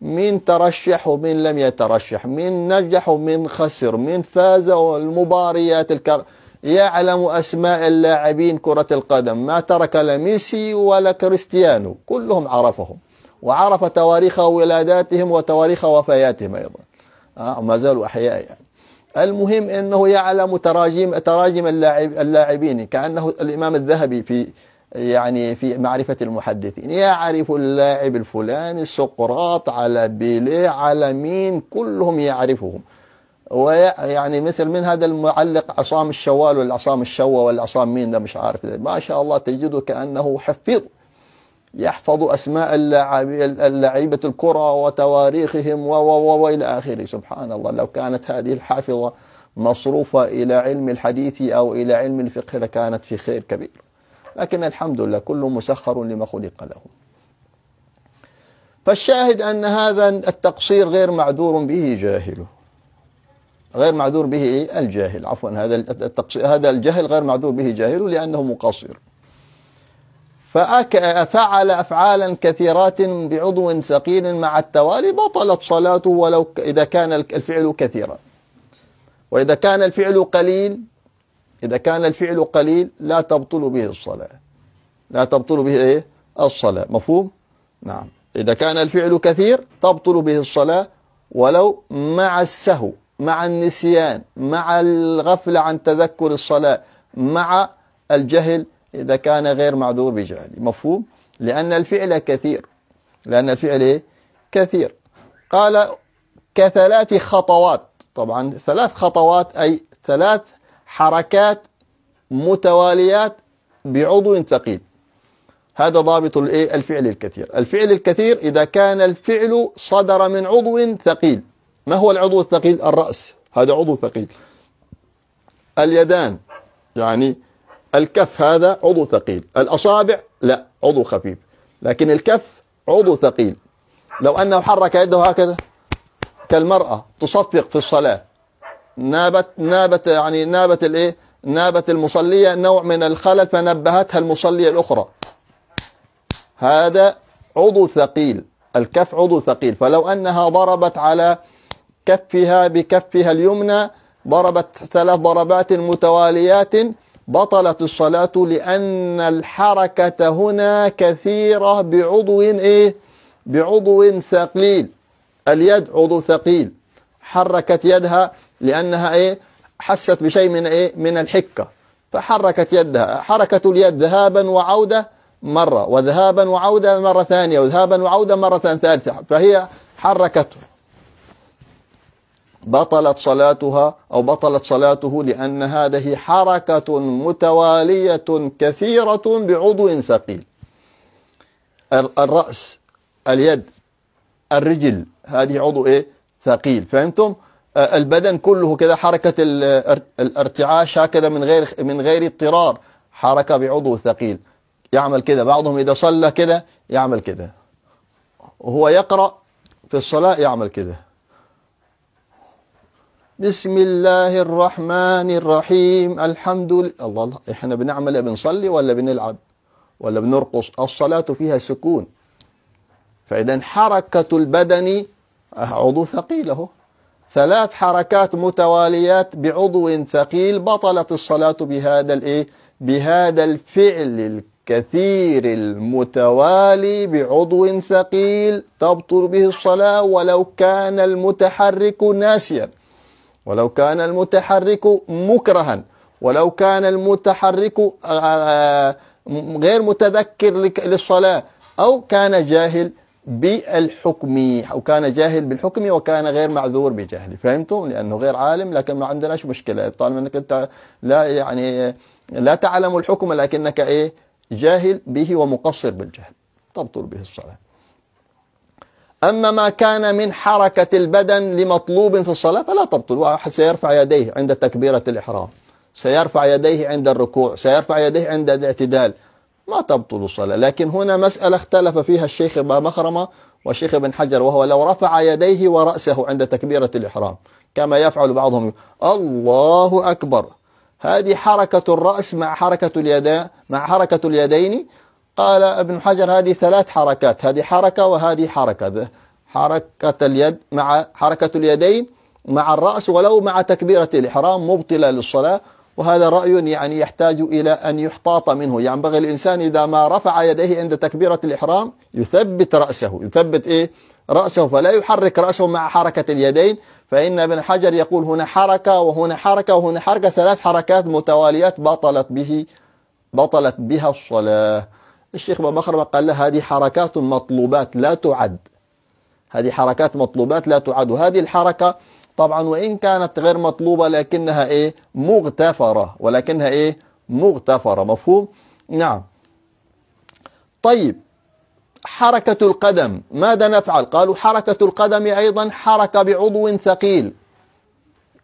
من ترشح ومن لم يترشح من نجح ومن خسر من فاز والمباريات الكرة يعلم أسماء اللاعبين كرة القدم ما ترك لا ميسي ولا كريستيانو كلهم عرفهم وعرف تواريخ ولاداتهم وتواريخ وفياتهم أيضا آه ما زالوا أحياء يعني المهم أنه يعلم تراجم تراجم اللاعب اللاعبين كأنه الإمام الذهبي في يعني في معرفة المحدثين يعرف اللاعب الفلاني سقراط على بيليه على مين كلهم يعرفهم ويعني مثل من هذا المعلق عصام الشوال ولا عصام الشوى ولا عصام مين ده مش عارف ما شاء الله تجده كأنه حفيظ يحفظ أسماء اللعيبه الكرة وتواريخهم و و وإلى آخره سبحان الله لو كانت هذه الحافظة مصروفة إلى علم الحديث أو إلى علم الفقه لكانت في خير كبير لكن الحمد لله كل مسخر لما خلق له فالشاهد أن هذا التقصير غير معذور به جاهله غير معذور به الجاهل عفوا هذا التقصير هذا الجهل غير معذور به جاهل لأنه مقصر فعل أفعالا كثيرات بعضو ثقيل مع التوالي بطلت صلاته ولو إذا كان الفعل كثيرا وإذا كان الفعل قليل إذا كان الفعل قليل لا تبطل به الصلاة لا تبطل به إيه؟ الصلاة مفهوم؟ نعم إذا كان الفعل كثير تبطل به الصلاة ولو مع السهو مع النسيان مع الغفلة عن تذكر الصلاة مع الجهل إذا كان غير معذور بجهل مفهوم لأن الفعل كثير لأن الفعل إيه؟ كثير قال كثلاث خطوات طبعا ثلاث خطوات أي ثلاث حركات متواليات بعضو ثقيل هذا ضابط الفعل الكثير الفعل الكثير إذا كان الفعل صدر من عضو ثقيل ما هو العضو الثقيل الرأس هذا عضو ثقيل اليدان يعني الكف هذا عضو ثقيل الأصابع لا عضو خفيف لكن الكف عضو ثقيل لو أنه حرك يده هكذا كالمرأة تصفق في الصلاة نابت نابت يعني نابت الايه؟ نابت المصلية نوع من الخلل فنبهتها المصلية الأخرى هذا عضو ثقيل الكف عضو ثقيل فلو أنها ضربت على كفها بكفها اليمنى ضربت ثلاث ضربات متواليات بطلت الصلاة لأن الحركة هنا كثيرة بعضو إيه؟ بعضو ثقيل اليد عضو ثقيل حركت يدها لأنها إيه؟ حست بشيء من إيه؟ من الحكة فحركت يدها حركة اليد ذهابا وعودة مرة وذهابا وعودة مرة ثانية وذهابا وعودة مرة ثالثة فهي حركته بطلت صلاتها أو بطلت صلاته لأن هذه حركة متوالية كثيرة بعضو ثقيل الرأس اليد الرجل هذه عضو إيه ثقيل فهمتم البدن كله كذا حركة الارتعاش هكذا من غير من غير اضطرار حركة بعضو ثقيل يعمل كذا بعضهم إذا صلى كذا يعمل كذا وهو يقرأ في الصلاة يعمل كذا بسم الله الرحمن الرحيم الحمد لله الله احنا بنعمل إيه؟ بنصلي ولا بنلعب ولا بنرقص الصلاة فيها سكون فإذا حركة البدن عضو ثقيل اهو ثلاث حركات متواليات بعضو ثقيل بطلت الصلاة بهذا الايه بهذا الفعل الكثير المتوالي بعضو ثقيل تبطل به الصلاة ولو كان المتحرك ناسيا ولو كان المتحرك مكرها ولو كان المتحرك آه، آه، غير متذكر للصلاة أو كان جاهل بالحكم أو كان جاهل بالحكم وكان غير معذور بجهله فهمتم لأنه غير عالم لكن ما عندناش مشكلة طالما أنك أنت لا يعني لا تعلم الحكم لكنك إيه جاهل به ومقصر بالجهل تبطل به الصلاة أما ما كان من حركة البدن لمطلوب في الصلاة فلا تبطل واحد سيرفع يديه عند تكبيرة الإحرام سيرفع يديه عند الركوع سيرفع يديه عند الاعتدال ما تبطل الصلاة لكن هنا مسألة اختلف فيها الشيخ أبا مخرمة والشيخ ابن حجر وهو لو رفع يديه ورأسه عند تكبيرة الإحرام كما يفعل بعضهم الله أكبر هذه حركة الرأس مع حركة اليدين مع حركة اليدين قال ابن حجر هذه ثلاث حركات هذه حركة وهذه حركة حركة اليد مع حركة اليدين مع الرأس ولو مع تكبيرة الإحرام مبطلة للصلاة وهذا رأي يعني يحتاج إلى أن يحتاط منه ينبغي يعني الإنسان إذا ما رفع يديه عند تكبيرة الإحرام يثبت رأسه يثبت إيه رأسه فلا يحرك رأسه مع حركة اليدين فإن ابن حجر يقول هنا حركة وهنا حركة وهنا حركة ثلاث حركات متواليات بطلت به بطلت بها الصلاة الشيخ بابا خربق قال له هذه حركات مطلوبات لا تعد هذه حركات مطلوبات لا تعد وهذه الحركة طبعا وإن كانت غير مطلوبة لكنها إيه مغتفرة ولكنها إيه مغتفرة مفهوم نعم طيب حركة القدم ماذا نفعل قالوا حركة القدم أيضا حركة بعضو ثقيل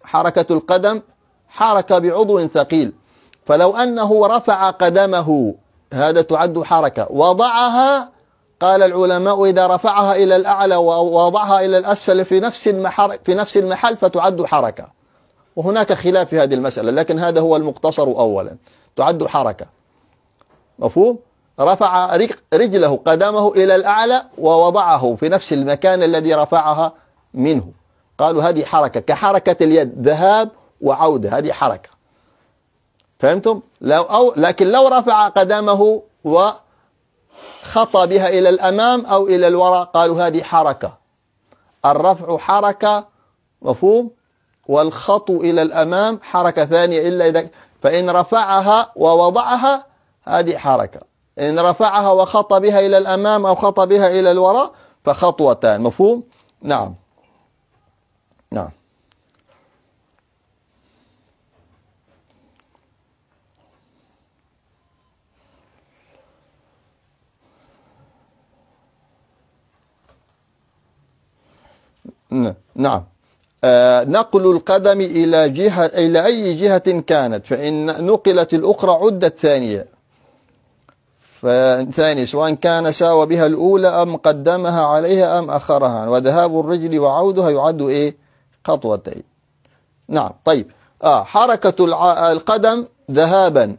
حركة القدم حركة بعضو ثقيل فلو أنه رفع قدمه هذا تعد حركة وضعها قال العلماء إذا رفعها إلى الأعلى ووضعها إلى الأسفل في نفس المحل في نفس المحل فتعد حركة وهناك خلاف في هذه المسألة لكن هذا هو المقتصر أولا تعد حركة مفهوم؟ رفع رجله قدمه إلى الأعلى ووضعه في نفس المكان الذي رفعها منه قالوا هذه حركة كحركة اليد ذهاب وعودة هذه حركة فهمتم لو أو لكن لو رفع قدمه وخطى بها إلى الأمام أو إلى الوراء قالوا هذه حركة الرفع حركة مفهوم والخطو إلى الأمام حركة ثانية إلا إذا فإن رفعها ووضعها هذه حركة إن رفعها وخطى بها إلى الأمام أو خطى بها إلى الوراء فخطوتان مفهوم نعم نعم آه نقل القدم إلى جهة إلى أي جهة كانت فإن نقلت الأخرى عدت ثانية فثاني سواء كان ساوى بها الأولى أم قدمها عليها أم أخرها وذهاب الرجل وعودها يعد إيه خطوتين نعم طيب آه حركة الع... القدم ذهابا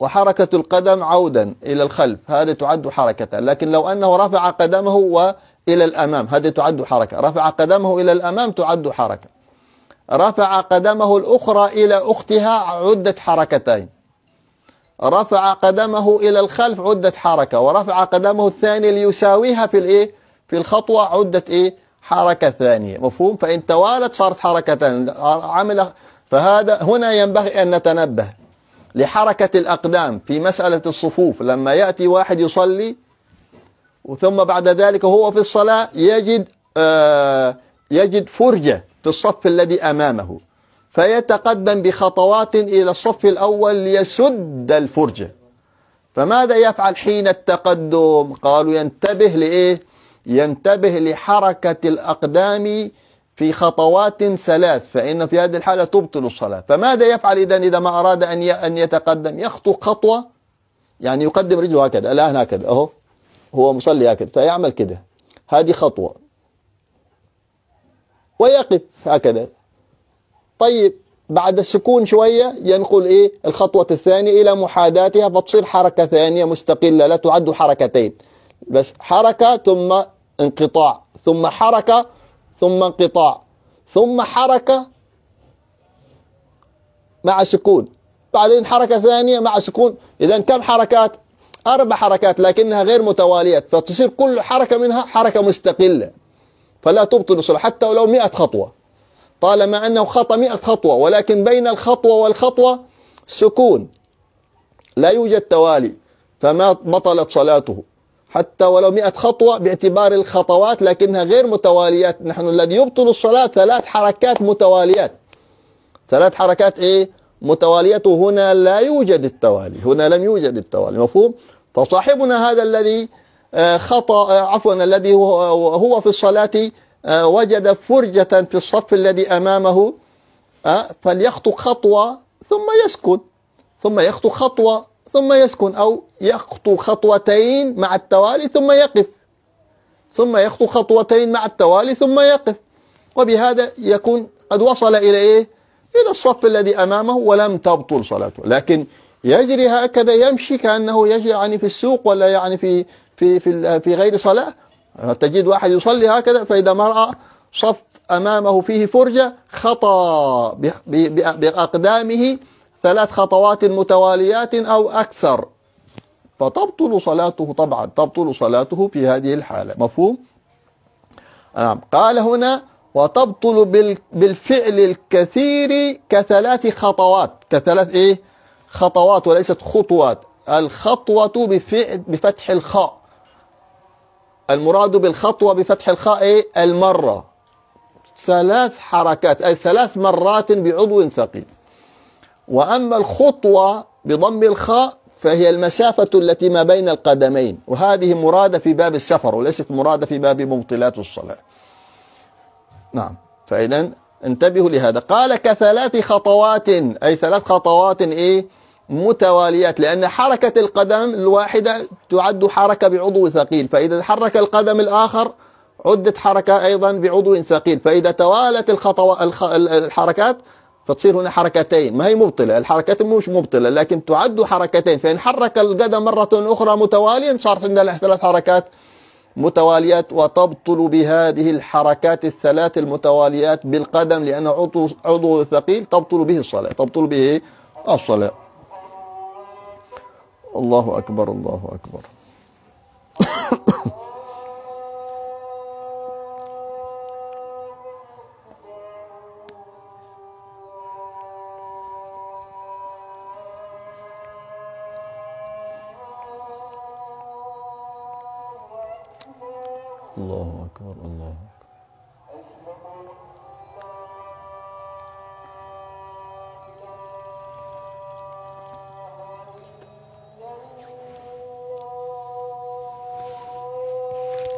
وحركة القدم عودا إلى الخلف هذا تعد حركة لكن لو أنه رفع قدمه و إلى الأمام هذه تعد حركة رفع قدمه إلى الأمام تعد حركة رفع قدمه الأخرى إلى أختها عدت حركتين رفع قدمه إلى الخلف عدت حركة ورفع قدمه الثاني ليساويها في الإيه في الخطوة عدت إيه حركة ثانية مفهوم فإن توالت صارت حركتان عمل فهذا هنا ينبغي أن نتنبه لحركة الأقدام في مسألة الصفوف لما يأتي واحد يصلي وثم بعد ذلك هو في الصلاة يجد آه، يجد فرجة في الصف الذي أمامه فيتقدم بخطوات إلى الصف الأول ليسد الفرجة فماذا يفعل حين التقدم قالوا ينتبه لإيه ينتبه لحركة الأقدام في خطوات ثلاث فإن في هذه الحالة تبطل الصلاة فماذا يفعل إذا إذا ما أراد أن أن يتقدم يخطو خطوة يعني يقدم رجله هكذا الآن هكذا أهو هو مصلي هكذا فيعمل كده هذه خطوة ويقف هكذا طيب بعد السكون شوية ينقل إيه الخطوة الثانية إلى محاذاتها فتصير حركة ثانية مستقلة لا تعد حركتين بس حركة ثم انقطاع ثم حركة ثم انقطاع ثم حركة مع سكون بعدين حركة ثانية مع سكون إذا كم حركات أربع حركات لكنها غير متوالية فتصير كل حركة منها حركة مستقلة فلا تبطل الصلاة حتى ولو مئة خطوة طالما أنه خطى مئة خطوة ولكن بين الخطوة والخطوة سكون لا يوجد توالي فما بطلت صلاته حتى ولو مئة خطوة باعتبار الخطوات لكنها غير متواليات نحن الذي يبطل الصلاة ثلاث حركات متواليات ثلاث حركات إيه متوالية هنا لا يوجد التوالي هنا لم يوجد التوالي مفهوم فصاحبنا هذا الذي آه، خطأ آه، عفوا الذي هو في الصلاة آه، وجد فرجة في الصف الذي أمامه فليخطو خطوة ثم يسكن ثم يخطو خطوة ثم يسكن أو يخطو خطوتين مع التوالي ثم يقف ثم يخطو خطوتين مع التوالي ثم يقف وبهذا يكون قد وصل إلى إيه إلى الصف الذي أمامه ولم تبطل صلاته لكن يجري هكذا يمشي كأنه يجري يعني في السوق ولا يعني في في في, في غير صلاة تجد واحد يصلي هكذا فإذا ما رأى صف أمامه فيه فرجة خطى بأقدامه ثلاث خطوات متواليات أو أكثر فتبطل صلاته طبعا تبطل صلاته في هذه الحالة مفهوم؟ نعم قال هنا وتبطل بالفعل الكثير كثلاث خطوات كثلاث إيه خطوات وليست خطوات الخطوة بفعل بفتح الخاء المراد بالخطوة بفتح الخاء إيه المرة ثلاث حركات أي ثلاث مرات بعضو ثقيل وأما الخطوة بضم الخاء فهي المسافة التي ما بين القدمين وهذه مرادة في باب السفر وليست مرادة في باب مبطلات الصلاة نعم فإذا انتبهوا لهذا قال كثلاث خطوات أي ثلاث خطوات إيه متواليات لأن حركة القدم الواحدة تعد حركة بعضو ثقيل فإذا تحرك القدم الآخر عدت حركة أيضا بعضو ثقيل فإذا توالت الخطوات الحركات فتصير هنا حركتين ما هي مبطلة الحركات مش مبطلة لكن تعد حركتين فإن حرك القدم مرة أخرى متواليا صارت عندنا ثلاث حركات متواليات وتبطل بهذه الحركات الثلاث المتواليات بالقدم لأن عضو, عضو ثقيل تبطل به الصلاة تبطل به الصلاة الله أكبر الله أكبر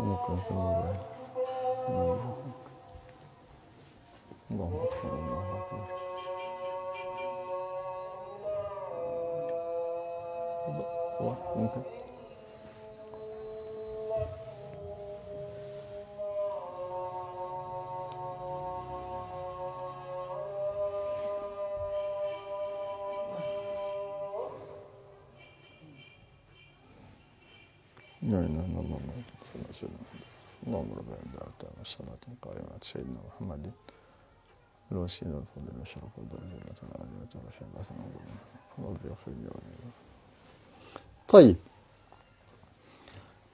colocando no normal, normal, normal. Ó, nunca. سيدنا محمد الوسيلة والفضل والشرف والدرجة التي العالية والشهادة الحسنة ربي اغفر لي طيب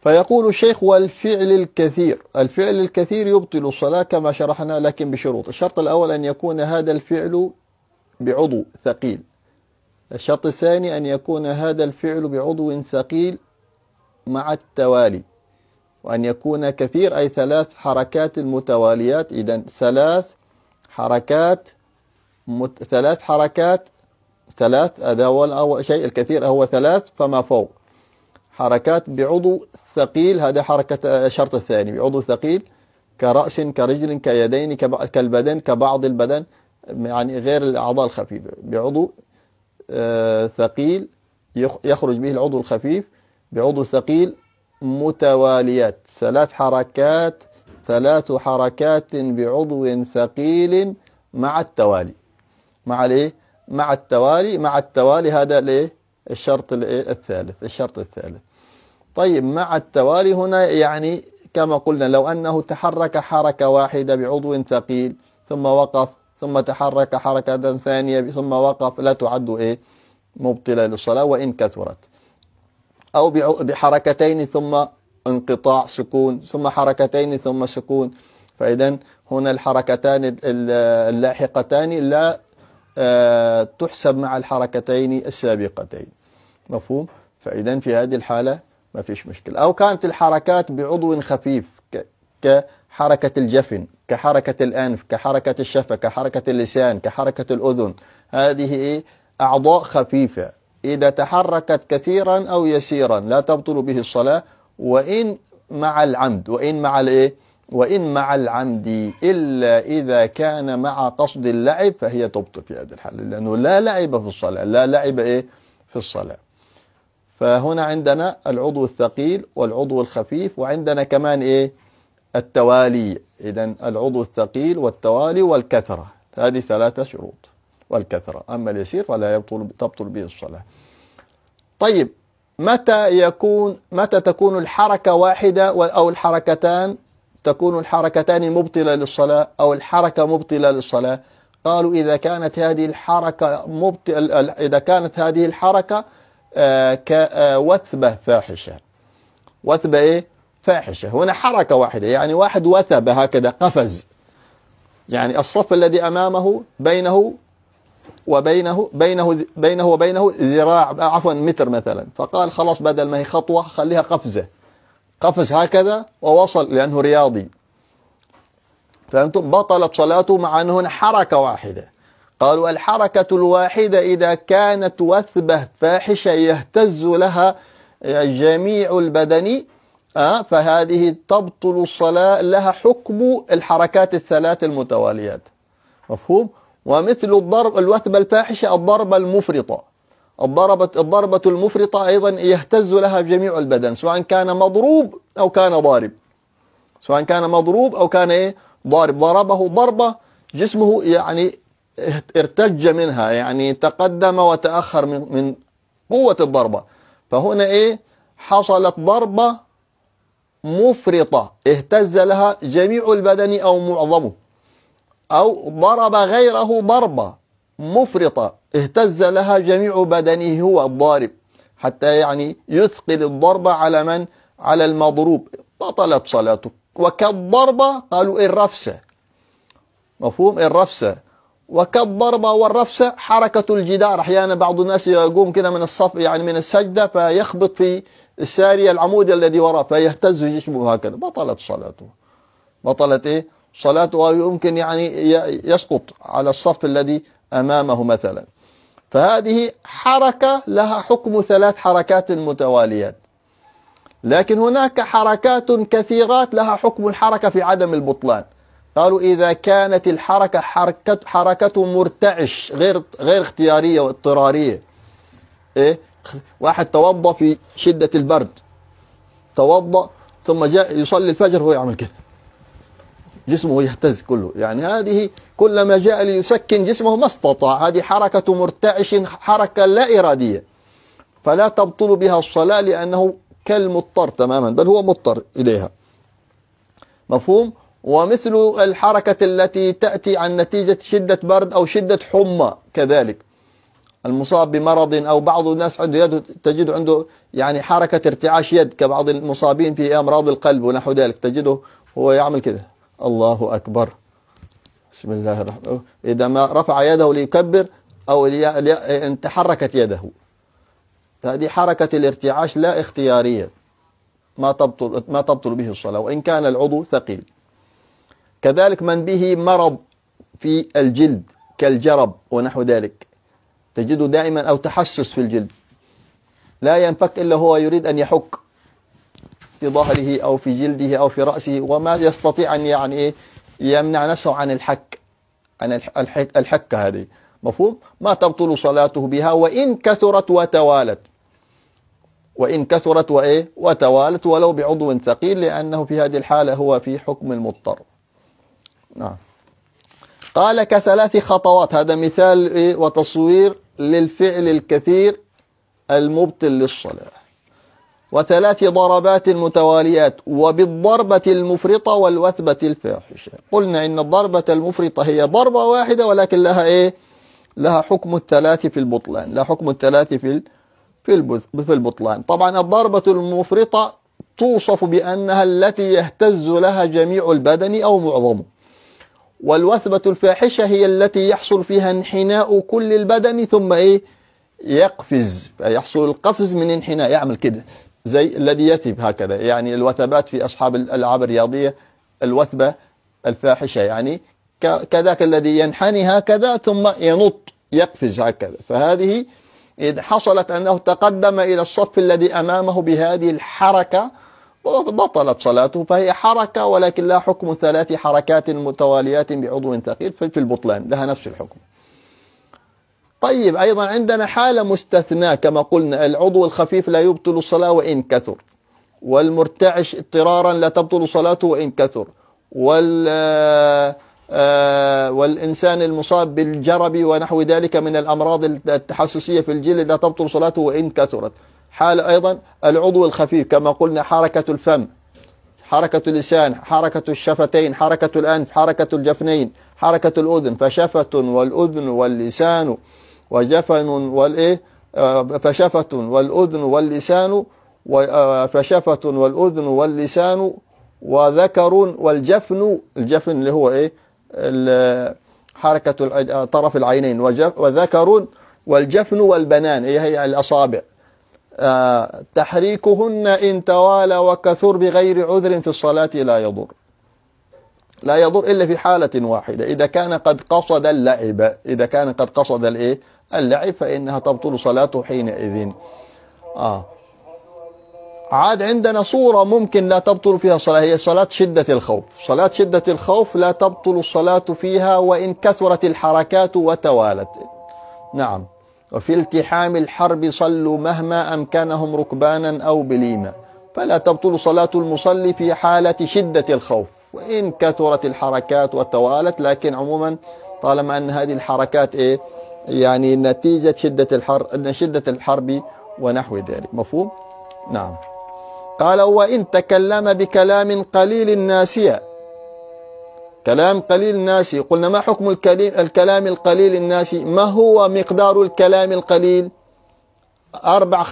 فيقول الشيخ والفعل الكثير الفعل الكثير يبطل الصلاة كما شرحنا لكن بشروط الشرط الأول أن يكون هذا الفعل بعضو ثقيل الشرط الثاني أن يكون هذا الفعل بعضو ثقيل مع التوالي وأن يكون كثير أي ثلاث حركات متواليات إذا ثلاث حركات مت... ثلاث حركات ثلاث هذا هو الأول شيء الكثير هو ثلاث فما فوق حركات بعضو ثقيل هذا حركة آه، الشرط الثاني بعضو ثقيل كرأس كرجل كيدين كالبدن كبعض البدن يعني غير الأعضاء الخفيفة بعضو آه، ثقيل يخرج به العضو الخفيف بعضو ثقيل متواليات ثلاث حركات ثلاث حركات بعضو ثقيل مع التوالي مع الايه مع التوالي مع التوالي هذا الايه الشرط الايه الثالث الشرط الثالث طيب مع التوالي هنا يعني كما قلنا لو انه تحرك حركه واحده بعضو ثقيل ثم وقف ثم تحرك حركه ثانيه ثم وقف لا تعد ايه مبطله للصلاه وان كثرت أو بحركتين ثم انقطاع سكون ثم حركتين ثم سكون فإذا هنا الحركتان اللاحقتان لا آه، تحسب مع الحركتين السابقتين مفهوم فإذا في هذه الحالة ما فيش مشكلة أو كانت الحركات بعضو خفيف كحركة الجفن كحركة الأنف كحركة الشفة كحركة اللسان كحركة الأذن هذه إيه؟ أعضاء خفيفة إذا تحركت كثيرا أو يسيرا لا تبطل به الصلاة وإن مع العمد وإن مع الإيه وإن مع العمد إلا إذا كان مع قصد اللعب فهي تبطل في هذه الحالة لأنه لا لعب في الصلاة لا لعب إيه في الصلاة فهنا عندنا العضو الثقيل والعضو الخفيف وعندنا كمان إيه التوالي إذا العضو الثقيل والتوالي والكثرة هذه ثلاثة شروط والكثرة أما اليسير فلا يبطل تبطل به الصلاة طيب متى يكون متى تكون الحركة واحدة أو الحركتان تكون الحركتان مبطلة للصلاة أو الحركة مبطلة للصلاة قالوا إذا كانت هذه الحركة مبطلة إذا كانت هذه الحركة آه، كوثبة آه، فاحشة وثبة إيه؟ فاحشة هنا حركة واحدة يعني واحد وثب هكذا قفز يعني الصف الذي أمامه بينه وبينه بينه بينه وبينه ذراع عفوا متر مثلا فقال خلاص بدل ما هي خطوة خليها قفزة قفز هكذا ووصل لأنه رياضي فأنتم بطلت صلاته مع أنه هنا حركة واحدة قالوا الحركة الواحدة إذا كانت وثبة فاحشة يهتز لها جميع البدن آه، فهذه تبطل الصلاة لها حكم الحركات الثلاث المتواليات مفهوم؟ ومثل الضرب الوثبة الفاحشة الضربة المفرطة الضربة الضربة المفرطة أيضا يهتز لها جميع البدن سواء كان مضروب أو كان ضارب سواء كان مضروب أو كان إيه ضارب ضربه ضربة جسمه يعني ارتج منها يعني تقدم وتأخر من من قوة الضربة فهنا إيه حصلت ضربة مفرطة اهتز لها جميع البدن أو معظمه أو ضرب غيره ضربة مفرطة اهتز لها جميع بدنه هو الضارب حتى يعني يثقل الضربة على من؟ على المضروب بطلت صلاته وكالضربة قالوا الرفسة مفهوم الرفسة وكالضربة والرفسة حركة الجدار أحيانا بعض الناس يقوم كده من الصف يعني من السجدة فيخبط في السارية العمود الذي وراء فيهتز جسمه هكذا بطلت صلاته بطلت إيه صلاته يمكن يعني يسقط على الصف الذي أمامه مثلا فهذه حركة لها حكم ثلاث حركات متواليات لكن هناك حركات كثيرات لها حكم الحركة في عدم البطلان قالوا إذا كانت الحركة حركة, حركة مرتعش غير غير اختيارية واضطرارية إيه؟ واحد توضأ في شدة البرد توضأ ثم جاء يصلي الفجر وهو يعمل كده جسمه يهتز كله يعني هذه كلما جاء ليسكن جسمه ما استطاع هذه حركة مرتعش حركة لا إرادية فلا تبطل بها الصلاة لأنه كالمضطر تماما بل هو مضطر إليها مفهوم؟ ومثل الحركة التي تأتي عن نتيجة شدة برد أو شدة حمى كذلك المصاب بمرض أو بعض الناس عنده يده تجد عنده يعني حركة ارتعاش يد كبعض المصابين في أمراض القلب ونحو ذلك تجده هو يعمل كذا الله أكبر بسم الله الرحمن الرحيم إذا ما رفع يده ليكبر أو لي... لي... أن تحركت يده هذه حركة الارتعاش لا اختيارية ما تبطل ما تبطل به الصلاة وإن كان العضو ثقيل كذلك من به مرض في الجلد كالجرب ونحو ذلك تجده دائما أو تحسس في الجلد لا ينفك إلا هو يريد أن يحك في ظهره أو في جلده أو في رأسه وما يستطيع أن يعني إيه يمنع نفسه عن الحك عن الحك الحكة هذه مفهوم ما تبطل صلاته بها وإن كثرت وتوالت وإن كثرت وإيه وتوالت ولو بعضو ثقيل لأنه في هذه الحالة هو في حكم المضطر نعم قال كثلاث خطوات هذا مثال إيه وتصوير للفعل الكثير المبطل للصلاه وثلاث ضربات متواليات وبالضربة المفرطة والوثبة الفاحشة قلنا إن الضربة المفرطة هي ضربة واحدة ولكن لها إيه لها حكم الثلاث في البطلان لها حكم الثلاث في في البطلان طبعا الضربة المفرطة توصف بأنها التي يهتز لها جميع البدن أو معظمه والوثبة الفاحشة هي التي يحصل فيها انحناء كل البدن ثم إيه يقفز فيحصل القفز من انحناء يعمل كده زي الذي يتب هكذا يعني الوثبات في أصحاب الألعاب الرياضية الوثبة الفاحشة يعني كذاك الذي ينحني هكذا ثم ينط يقفز هكذا فهذه إذا حصلت أنه تقدم إلى الصف الذي أمامه بهذه الحركة بطلت صلاته فهي حركة ولكن لا حكم ثلاث حركات متواليات بعضو ثقيل في البطلان لها نفس الحكم طيب أيضا عندنا حالة مستثناة كما قلنا العضو الخفيف لا يبطل الصلاة وإن كثر والمرتعش اضطرارا لا تبطل صلاته وإن كثر وال آه، آه، والإنسان المصاب بالجرب ونحو ذلك من الأمراض التحسسية في الجلد لا تبطل صلاته وإن كثرت حال أيضا العضو الخفيف كما قلنا حركة الفم حركة اللسان حركة الشفتين حركة الأنف حركة الجفنين حركة الأذن فشفة والأذن واللسان وجفن والإيه آه، فشفة والأذن واللسان آه، فشفة والأذن واللسان وذكر والجفن الجفن اللي هو إيه حركة آه، طرف العينين وذكر والجفن والبنان هي, إيه هي الأصابع تحريكهن إن توالى وكثر بغير عذر في الصلاة لا يضر لا يضر إلا في حالة واحدة إذا كان قد قصد اللعب إذا كان قد قصد الإيه اللعب فإنها تبطل صلاته حينئذ آه عاد عندنا صورة ممكن لا تبطل فيها صلاة هي صلاة شدة الخوف صلاة شدة الخوف لا تبطل الصلاة فيها وإن كثرت الحركات وتوالت نعم وفي التحام الحرب صلوا مهما أمكنهم ركبانا أو بليما فلا تبطل صلاة المصلي في حالة شدة الخوف وإن كثرت الحركات وتوالت لكن عموما طالما أن هذه الحركات إيه يعني نتيجة شدة الحر شدة الحرب ونحو ذلك مفهوم؟ نعم قال وإن تكلم بكلام قليل ناسيا كلام قليل ناسي قلنا ما حكم الكلام القليل الناسي ما هو مقدار الكلام القليل أربع,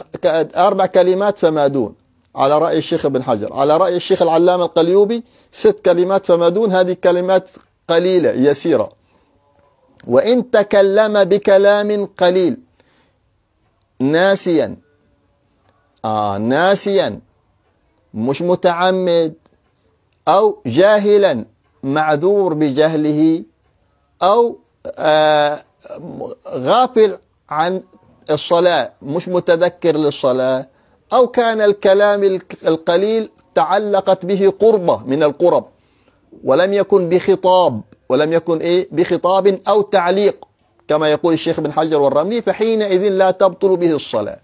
أربع كلمات فما دون على رأي الشيخ ابن حجر على رأي الشيخ العلامة القليوبي ست كلمات فما دون هذه كلمات قليلة يسيرة وإن تكلم بكلام قليل ناسيا آه ناسيا مش متعمد أو جاهلا معذور بجهله أو آه غافل عن الصلاة مش متذكر للصلاة أو كان الكلام القليل تعلقت به قربة من القرب ولم يكن بخطاب ولم يكن إيه بخطاب أو تعليق كما يقول الشيخ بن حجر والرملي فحينئذ لا تبطل به الصلاة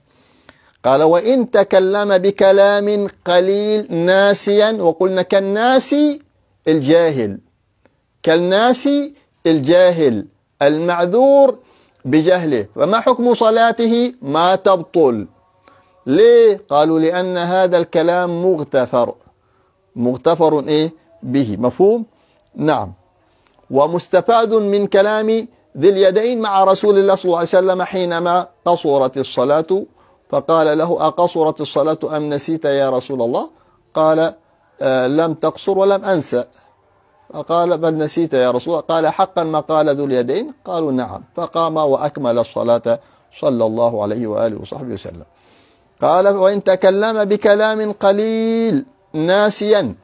قال وإن تكلم بكلام قليل ناسيا وقلنا كالناسي الجاهل كالناسي الجاهل المعذور بجهله فما حكم صلاته ما تبطل ليه قالوا لأن هذا الكلام مغتفر مغتفر إيه به مفهوم نعم ومستفاد من كلام ذي اليدين مع رسول الله صلى الله عليه وسلم حينما قصرت الصلاة فقال له أقصرت الصلاة أم نسيت يا رسول الله قال آه لم تقصر ولم أنسى فقال بل نسيت يا رسول الله قال حقا ما قال ذو اليدين قالوا نعم فقام وأكمل الصلاة صلى الله عليه وآله وصحبه وسلم قال وإن تكلم بكلام قليل ناسيا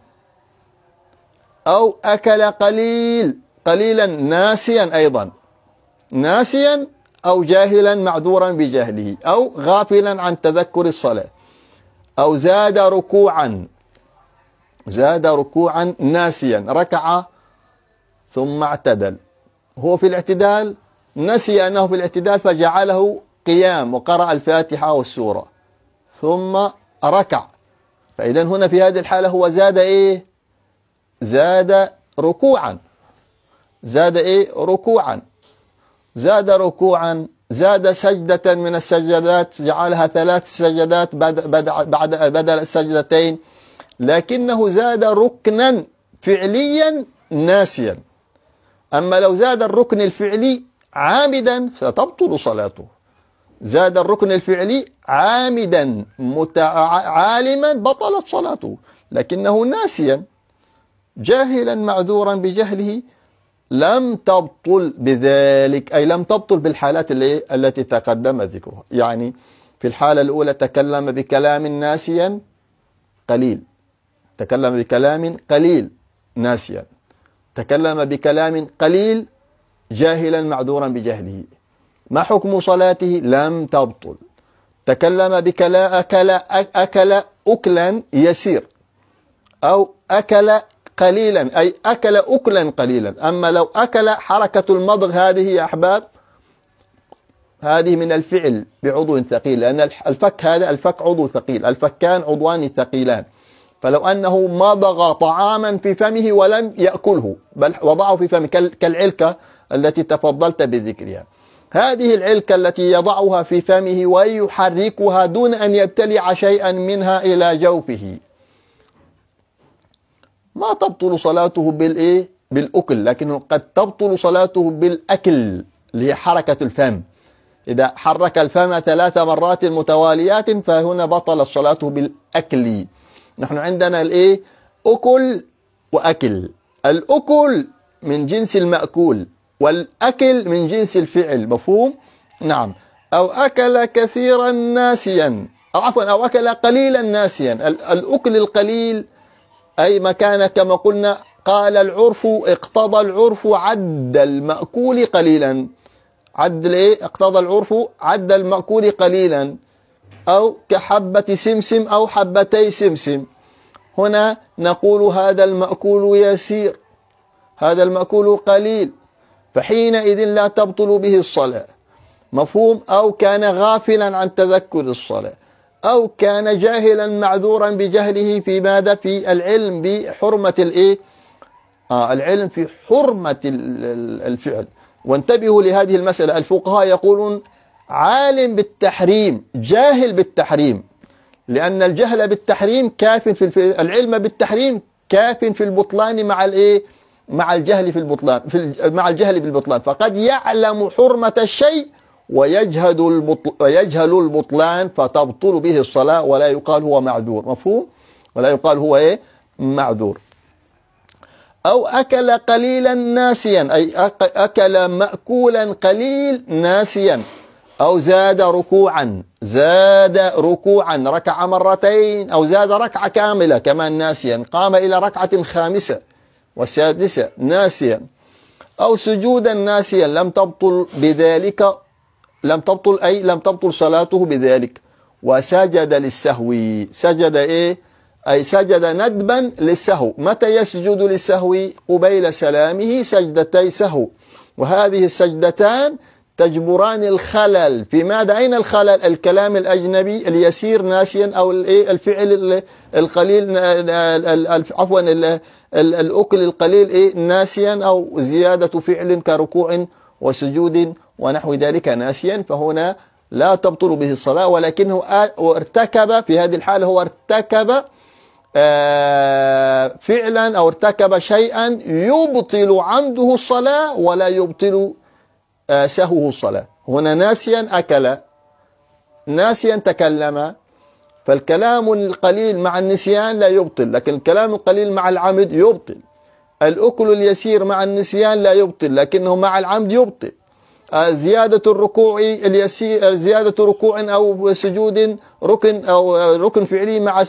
أو أكل قليل قليلا ناسيا أيضا ناسيا أو جاهلا معذورا بجهله أو غافلا عن تذكر الصلاة أو زاد ركوعا زاد ركوعا ناسيا ركع ثم اعتدل هو في الاعتدال نسي أنه في الاعتدال فجعله قيام وقرأ الفاتحة والسورة ثم ركع فإذا هنا في هذه الحالة هو زاد إيه زاد ركوعا زاد إيه ركوعا زاد ركوعا زاد سجدة من السجدات جعلها ثلاث سجدات بعد, بعد بدل السجدتين لكنه زاد ركنا فعليا ناسيا أما لو زاد الركن الفعلي عامدا ستبطل صلاته زاد الركن الفعلي عامدا عالما بطلت صلاته لكنه ناسيا جاهلا معذورا بجهله لم تبطل بذلك أي لم تبطل بالحالات اللي التي تقدم ذكرها يعني في الحالة الأولى تكلم بكلام ناسيا قليل تكلم بكلام قليل ناسيا تكلم بكلام قليل جاهلا معذورا بجهله ما حكم صلاته لم تبطل تكلم بكلا أكل أكل أكلا يسير أو أكل قليلا أي أكل أكلا قليلا أما لو أكل حركة المضغ هذه يا أحباب هذه من الفعل بعضو ثقيل لأن الفك هذا الفك عضو ثقيل الفكان عضوان ثقيلان فلو أنه مضغ طعاما في فمه ولم يأكله بل وضعه في فمه كالعلكة التي تفضلت بذكرها هذه العلكة التي يضعها في فمه ويحركها دون أن يبتلع شيئا منها إلى جوفه ما تبطل صلاته بالايه بالاكل لكنه قد تبطل صلاته بالاكل اللي هي حركه الفم اذا حرك الفم ثلاث مرات متواليات فهنا بطل صلاته بالاكل نحن عندنا الايه اكل واكل الاكل من جنس الماكول والاكل من جنس الفعل مفهوم نعم او اكل كثيرا ناسيا او عفوا او اكل قليلا ناسيا الاكل القليل أي مكان كما قلنا قال العرف اقتضى العرف عد المأكول قليلا عد ايه اقتضى العرف عد المأكول قليلا أو كحبة سمسم أو حبتي سمسم هنا نقول هذا المأكول يسير هذا المأكول قليل فحينئذ لا تبطل به الصلاة مفهوم أو كان غافلا عن تذكر الصلاة أو كان جاهلا معذورا بجهله في ماذا في العلم بحرمة الإيه آه العلم في حرمة الفعل وانتبهوا لهذه المسألة الفقهاء يقولون عالم بالتحريم جاهل بالتحريم لأن الجهل بالتحريم كاف في العلم بالتحريم كاف في البطلان مع الإيه مع الجهل في البطلان في مع الجهل بالبطلان فقد يعلم حرمة الشيء ويجهد البطل ويجهل البطلان فتبطل به الصلاة ولا يقال هو معذور مفهوم ولا يقال هو إيه معذور أو أكل قليلا ناسيا أي أكل مأكولا قليل ناسيا أو زاد ركوعا زاد ركوعا ركع مرتين أو زاد ركعة كاملة كمان ناسيا قام إلى ركعة خامسة والسادسة ناسيا أو سجودا ناسيا لم تبطل بذلك لم تبطل أي لم تبطل صلاته بذلك وسجد للسهو سجد إيه أي سجد ندبا للسهو متى يسجد للسهو قبيل سلامه سجدتي سهو وهذه السجدتان تجبران الخلل في ماذا أين الخلل الكلام الأجنبي اليسير ناسيا أو إيه؟ الفعل القليل عفوا الأكل القليل إيه؟ ناسيا أو زيادة فعل كركوع وسجود ونحو ذلك ناسيا فهنا لا تبطل به الصلاة ولكنه ارتكب في هذه الحالة هو ارتكب آه، فعلا أو ارتكب شيئا يبطل عمده الصلاة ولا يبطل آه، سهوه الصلاة هنا ناسيا أكل ناسيا تكلم فالكلام القليل مع النسيان لا يبطل لكن الكلام القليل مع العمد يبطل الأكل اليسير مع النسيان لا يبطل لكنه مع العمد يبطل آه، زيادة الركوع اليسير آه، زيادة ركوع أو سجود ركن أو آه، ركن فعلي مع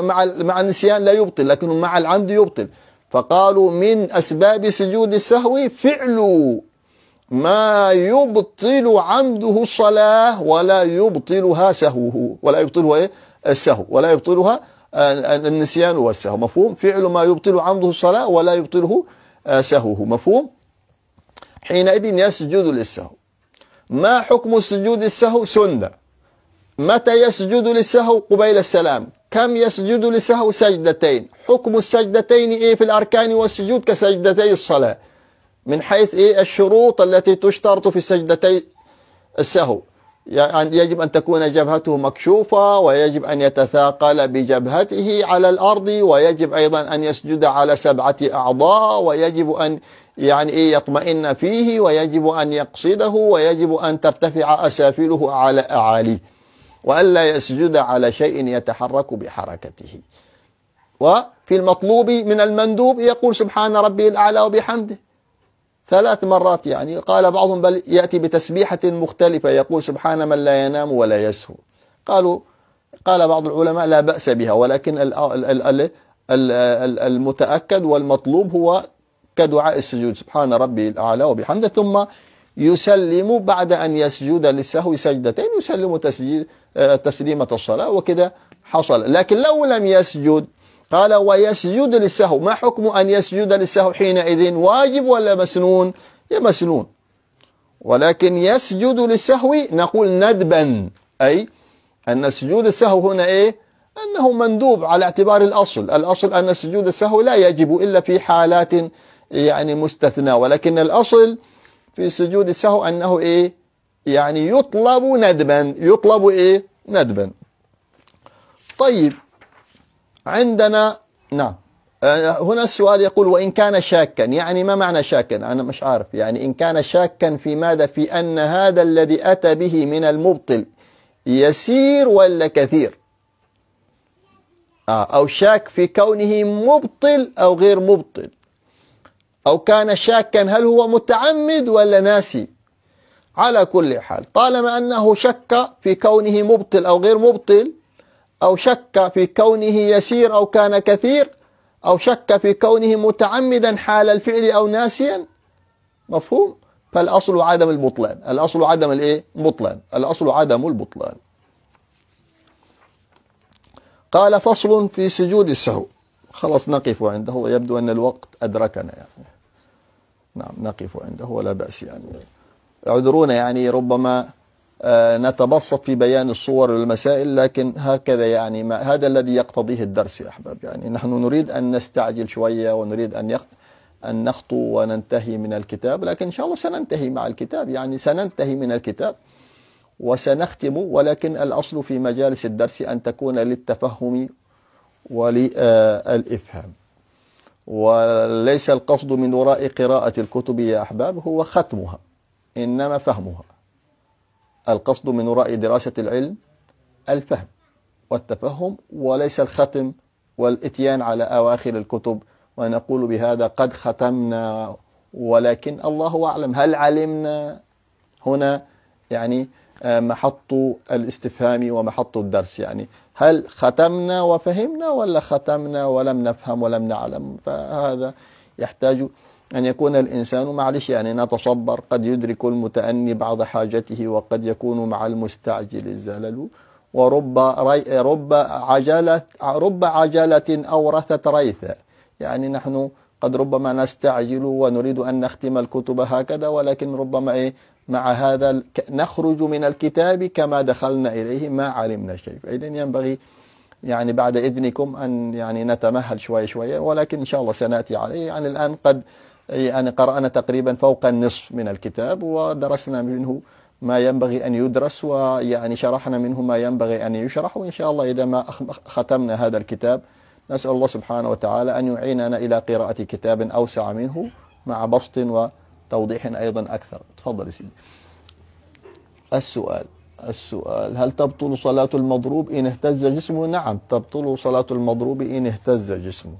مع مع النسيان لا يبطل لكن مع العمد يبطل فقالوا من أسباب سجود السهو فعل ما يبطل عمده الصلاة ولا يبطلها سهوه ولا يبطلها إيه؟ السهو ولا يبطلها النسيان والسهو مفهوم فعل ما يبطل عمده الصلاة ولا يبطله سهوه مفهوم حينئذ يسجد للسهو ما حكم السجود للسهو سنة متى يسجد للسهو قبيل السلام كم يسجد للسهو سجدتين حكم السجدتين إيه في الأركان والسجود كسجدتي الصلاة من حيث إيه الشروط التي تشترط في سجدتي السهو يعني يجب أن تكون جبهته مكشوفة ويجب أن يتثاقل بجبهته على الأرض ويجب أيضا أن يسجد على سبعة أعضاء ويجب أن يعني إيه يطمئن فيه ويجب أن يقصده ويجب أن ترتفع أسافله على أعاليه وألا يسجد على شيء يتحرك بحركته وفي المطلوب من المندوب يقول سبحان ربي الأعلى وبحمده ثلاث مرات يعني قال بعضهم بل يأتي بتسبيحة مختلفة يقول سبحان من لا ينام ولا يسهو قالوا قال بعض العلماء لا بأس بها ولكن المتأكد والمطلوب هو كدعاء السجود سبحان ربي الأعلى وبحمده ثم يسلم بعد أن يسجد للسهو سجدتين يسلم تسجيد آه، تسليمة الصلاة وكذا حصل لكن لو لم يسجد قال ويسجد للسهو ما حكم أن يسجد للسهو حينئذ واجب ولا مسنون يا مسنون ولكن يسجد للسهو نقول ندبا أي أن سجود السهو هنا إيه أنه مندوب على اعتبار الأصل الأصل أن سجود السهو لا يجب إلا في حالات يعني مستثنى ولكن الأصل في سجود السهو أنه إيه يعني يطلب ندبا يطلب إيه ندبا طيب عندنا نعم آه، هنا السؤال يقول وإن كان شاكا يعني ما معنى شاكا أنا مش عارف يعني إن كان شاكا في ماذا في أن هذا الذي أتى به من المبطل يسير ولا كثير آه أو شاك في كونه مبطل أو غير مبطل أو كان شاكا هل هو متعمد ولا ناسي على كل حال طالما أنه شك في كونه مبطل أو غير مبطل أو شك في كونه يسير أو كان كثير أو شك في كونه متعمدا حال الفعل أو ناسيا مفهوم فالأصل عدم البطلان الأصل عدم الإيه بطلان الأصل عدم البطلان قال فصل في سجود السهو خلاص نقف عنده يبدو أن الوقت أدركنا يعني نعم نقف عنده ولا بأس يعني اعذرونا يعني ربما آه، نتبسط في بيان الصور والمسائل لكن هكذا يعني ما هذا الذي يقتضيه الدرس يا أحباب يعني نحن نريد أن نستعجل شوية ونريد أن يخ... أن نخطو وننتهي من الكتاب لكن إن شاء الله سننتهي مع الكتاب يعني سننتهي من الكتاب وسنختم ولكن الأصل في مجالس الدرس أن تكون للتفهم وللإفهام وليس القصد من وراء قراءة الكتب يا أحباب هو ختمها إنما فهمها القصد من وراء دراسة العلم الفهم والتفهم وليس الختم والإتيان على أواخر الكتب ونقول بهذا قد ختمنا ولكن الله أعلم هل علمنا هنا يعني آه، محط الاستفهام ومحط الدرس يعني هل ختمنا وفهمنا ولا ختمنا ولم نفهم ولم نعلم فهذا يحتاج أن يكون الإنسان معلش يعني نتصبر قد يدرك المتأني بعض حاجته وقد يكون مع المستعجل الزلل ورب رب عجلة رب عجلة أورثت ريثا يعني نحن قد ربما نستعجل ونريد أن نختم الكتب هكذا ولكن ربما إيه مع هذا نخرج من الكتاب كما دخلنا إليه ما علمنا شيء فإذا ينبغي يعني بعد إذنكم أن يعني نتمهل شوية شوية ولكن إن شاء الله سنأتي عليه يعني الآن قد يعني قرأنا تقريبا فوق النصف من الكتاب ودرسنا منه ما ينبغي أن يدرس ويعني شرحنا منه ما ينبغي أن يشرح وإن شاء الله إذا ما ختمنا هذا الكتاب نسأل الله سبحانه وتعالى أن يعيننا إلى قراءة كتاب أوسع منه مع بسط و توضيح أيضا أكثر تفضل يا سيدي السؤال السؤال هل تبطل صلاة المضروب إن اهتز جسمه نعم تبطل صلاة المضروب إن اهتز جسمه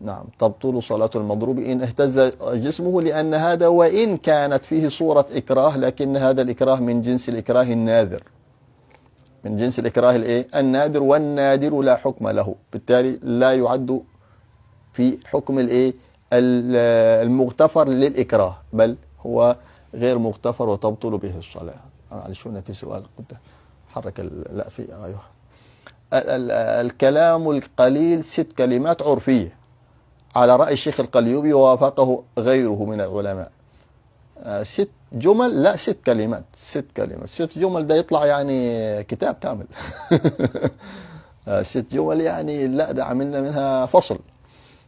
نعم تبطل صلاة المضروب إن اهتز جسمه لأن هذا وإن كانت فيه صورة إكراه لكن هذا الإكراه من جنس الإكراه الناذر من جنس الإكراه الإيه؟ النادر والنادر لا حكم له بالتالي لا يعد في حكم الإيه المغتفر للإكراه بل هو غير مغتفر وتبطل به الصلاة معلش يعني هنا في سؤال كنت حرك لا في أيوه الكلام القليل ست كلمات عرفية على رأي الشيخ القليوبي ووافقه غيره من العلماء آه، ست جمل لا ست كلمات ست كلمات ست جمل ده يطلع يعني كتاب كامل آه، ست جمل يعني لا ده عملنا منها فصل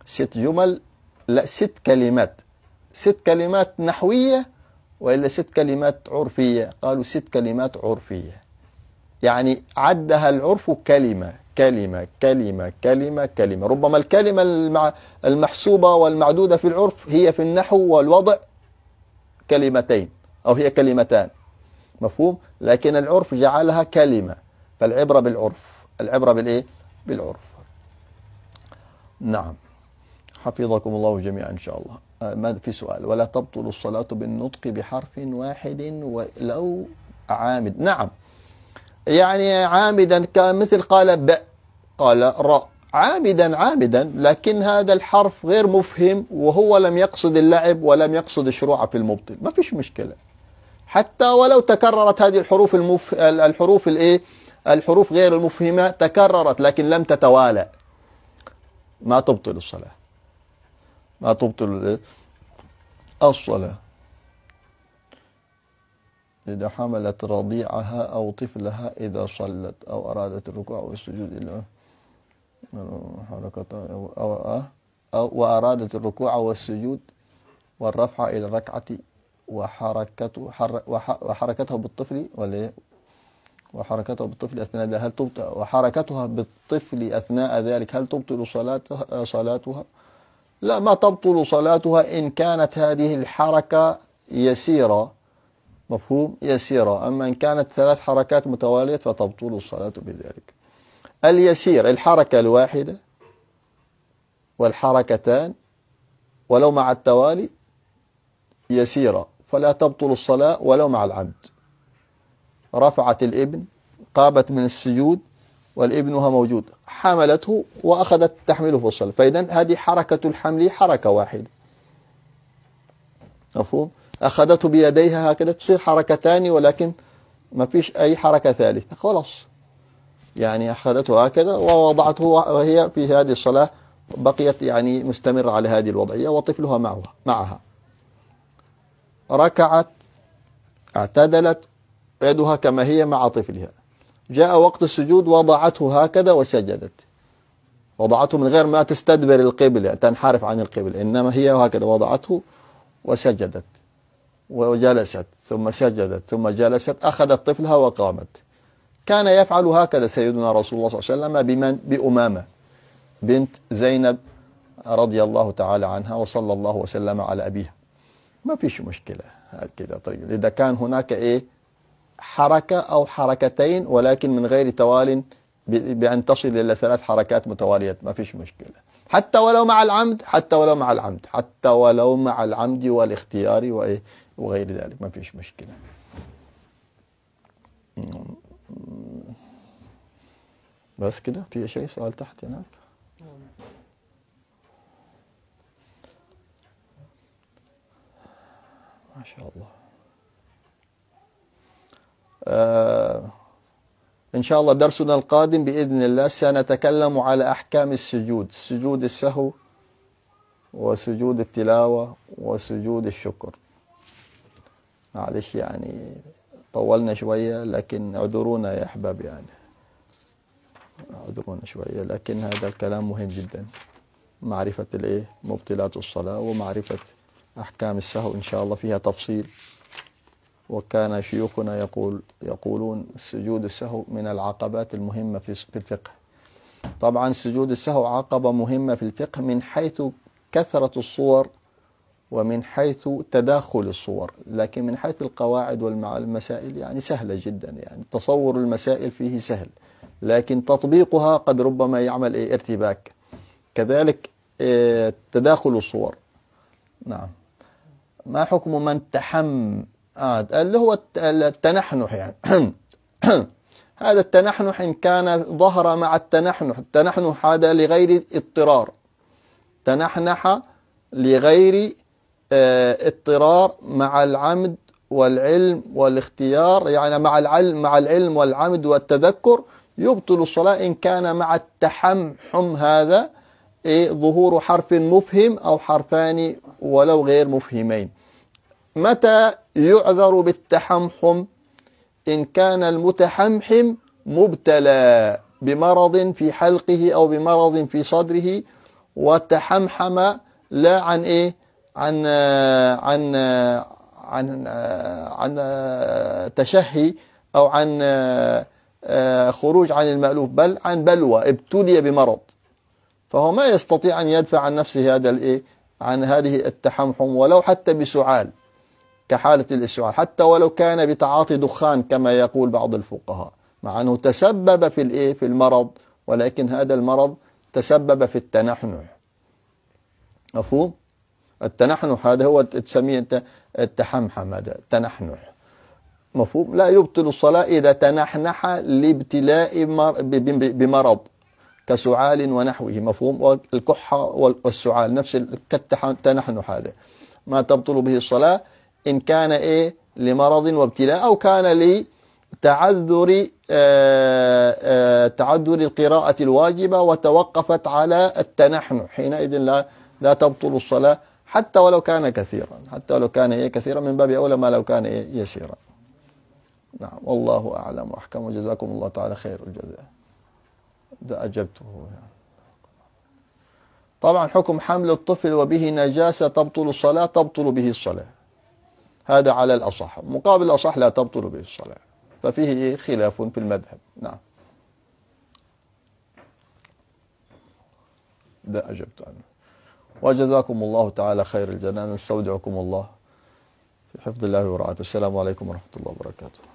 ست جمل لا ست كلمات ست كلمات نحوية وإلا ست كلمات عرفية قالوا ست كلمات عرفية يعني عدها العرف كلمة كلمة كلمة كلمة كلمة ربما الكلمة المحسوبة والمعدودة في العرف هي في النحو والوضع كلمتين أو هي كلمتان مفهوم لكن العرف جعلها كلمة فالعبرة بالعرف العبرة بالإيه بالعرف نعم حفظكم الله جميعا إن شاء الله آه، ما في سؤال ولا تبطل الصلاة بالنطق بحرف واحد ولو عامد نعم يعني عامدا كمثل قال ب قال ر عامدا عامدا لكن هذا الحرف غير مفهم وهو لم يقصد اللعب ولم يقصد الشروع في المبطل ما فيش مشكلة حتى ولو تكررت هذه الحروف المف... الحروف الايه الحروف غير المفهمة تكررت لكن لم تتوالى ما تبطل الصلاة ما تبطل الصلاة إذا حملت رضيعها أو طفلها إذا صلت أو أرادت الركوع والسجود إلى حركة أو, أو, أه؟ أو وأرادت الركوع والسجود والرفع إلى الركعة وحركته حر بالطفل ولا وحركتها بالطفل أثناء ذلك هل تبطل وحركتها بالطفل أثناء ذلك هل تبطل صلاتها صلاتها لا ما تبطل صلاتها إن كانت هذه الحركة يسيرة مفهوم يسيرة أما إن كانت ثلاث حركات متوالية فتبطل الصلاة بذلك اليسير الحركة الواحدة والحركتان ولو مع التوالي يسيرة فلا تبطل الصلاة ولو مع العبد رفعت الابن قابت من السجود والابنها موجود حملته وأخذت تحمله في الصلاة فإذا هذه حركة الحمل حركة واحدة مفهوم أخذته بيديها هكذا تصير حركتان ولكن ما فيش أي حركة ثالثة خلاص يعني أخذته هكذا ووضعته وهي في هذه الصلاة بقيت يعني مستمرة على هذه الوضعية وطفلها معها معها ركعت اعتدلت يدها كما هي مع طفلها جاء وقت السجود وضعته هكذا وسجدت وضعته من غير ما تستدبر القبلة تنحرف عن القبلة إنما هي هكذا وضعته وسجدت وجلست ثم سجدت ثم جلست أخذت طفلها وقامت كان يفعل هكذا سيدنا رسول الله صلى الله عليه وسلم بمن بأمامة بنت زينب رضي الله تعالى عنها وصلى الله وسلم على أبيها ما فيش مشكلة كده طيب إذا كان هناك إيه حركة أو حركتين ولكن من غير توال بأن تصل إلى ثلاث حركات متوالية ما فيش مشكلة حتى ولو مع العمد حتى ولو مع العمد حتى ولو مع العمد والاختيار وإيه وغير ذلك ما فيش مشكلة بس كده في شيء سؤال تحت هناك ما شاء الله آه، إن شاء الله درسنا القادم بإذن الله سنتكلم على أحكام السجود سجود السهو وسجود التلاوة وسجود الشكر معلش يعني طولنا شوية لكن اعذرونا يا أحباب يعني اعذرونا شوية لكن هذا الكلام مهم جدا معرفة الإيه مبطلات الصلاة ومعرفة أحكام السهو إن شاء الله فيها تفصيل وكان شيوخنا يقول يقولون سجود السهو من العقبات المهمة في الفقه طبعا سجود السهو عقبة مهمة في الفقه من حيث كثرة الصور ومن حيث تداخل الصور لكن من حيث القواعد والمسائل يعني سهلة جدا يعني تصور المسائل فيه سهل لكن تطبيقها قد ربما يعمل إيه ارتباك كذلك إيه تداخل الصور نعم ما حكم من تحم آه اللي هو التنحنح يعني هذا التنحنح إن كان ظهر مع التنحنح التنحنح هذا لغير اضطرار تنحنح لغير آه، اضطرار مع العمد والعلم والاختيار يعني مع العلم مع العلم والعمد والتذكر يبطل الصلاة إن كان مع التحمحم هذا إيه ظهور حرف مفهم أو حرفان ولو غير مفهمين متى يعذر بالتحمحم إن كان المتحمحم مبتلى بمرض في حلقه أو بمرض في صدره وتحمحم لا عن إيه عن عن عن عن تشهي أو عن آه، خروج عن المألوف بل عن بلوى ابتلي بمرض فهو ما يستطيع أن يدفع عن نفسه هذا الإيه عن هذه التحمحم ولو حتى بسعال كحالة الإسعار حتى ولو كان بتعاطي دخان كما يقول بعض الفقهاء مع أنه تسبب في الإيه في المرض ولكن هذا المرض تسبب في التنحنح مفهوم التنحنح هذا هو تسميه أنت التحمحم هذا التنحنح مفهوم لا يبطل الصلاة إذا تنحنح لابتلاء بمرض كسعال ونحوه مفهوم والكحة والسعال نفس التنحنح هذا ما تبطل به الصلاة إن كان إيه لمرض وابتلاء أو كان لتعذر آه، آه، تعذر القراءة الواجبة وتوقفت على التنحن حينئذ لا لا تبطل الصلاة حتى ولو كان كثيرا حتى ولو كان إيه كثيرا من باب أولى ما لو كان إيه يسيرا نعم والله أعلم وأحكم وجزاكم الله تعالى خير الجزاء ده أجبته يعني. طبعا حكم حمل الطفل وبه نجاسة تبطل الصلاة تبطل به الصلاة هذا على الأصح مقابل الأصح لا تبطل به الصلاة ففيه إيه؟ خلاف في المذهب نعم ده أجبت عنه وجزاكم الله تعالى خير الجنان نستودعكم الله في حفظ الله ورعاته السلام عليكم ورحمة الله وبركاته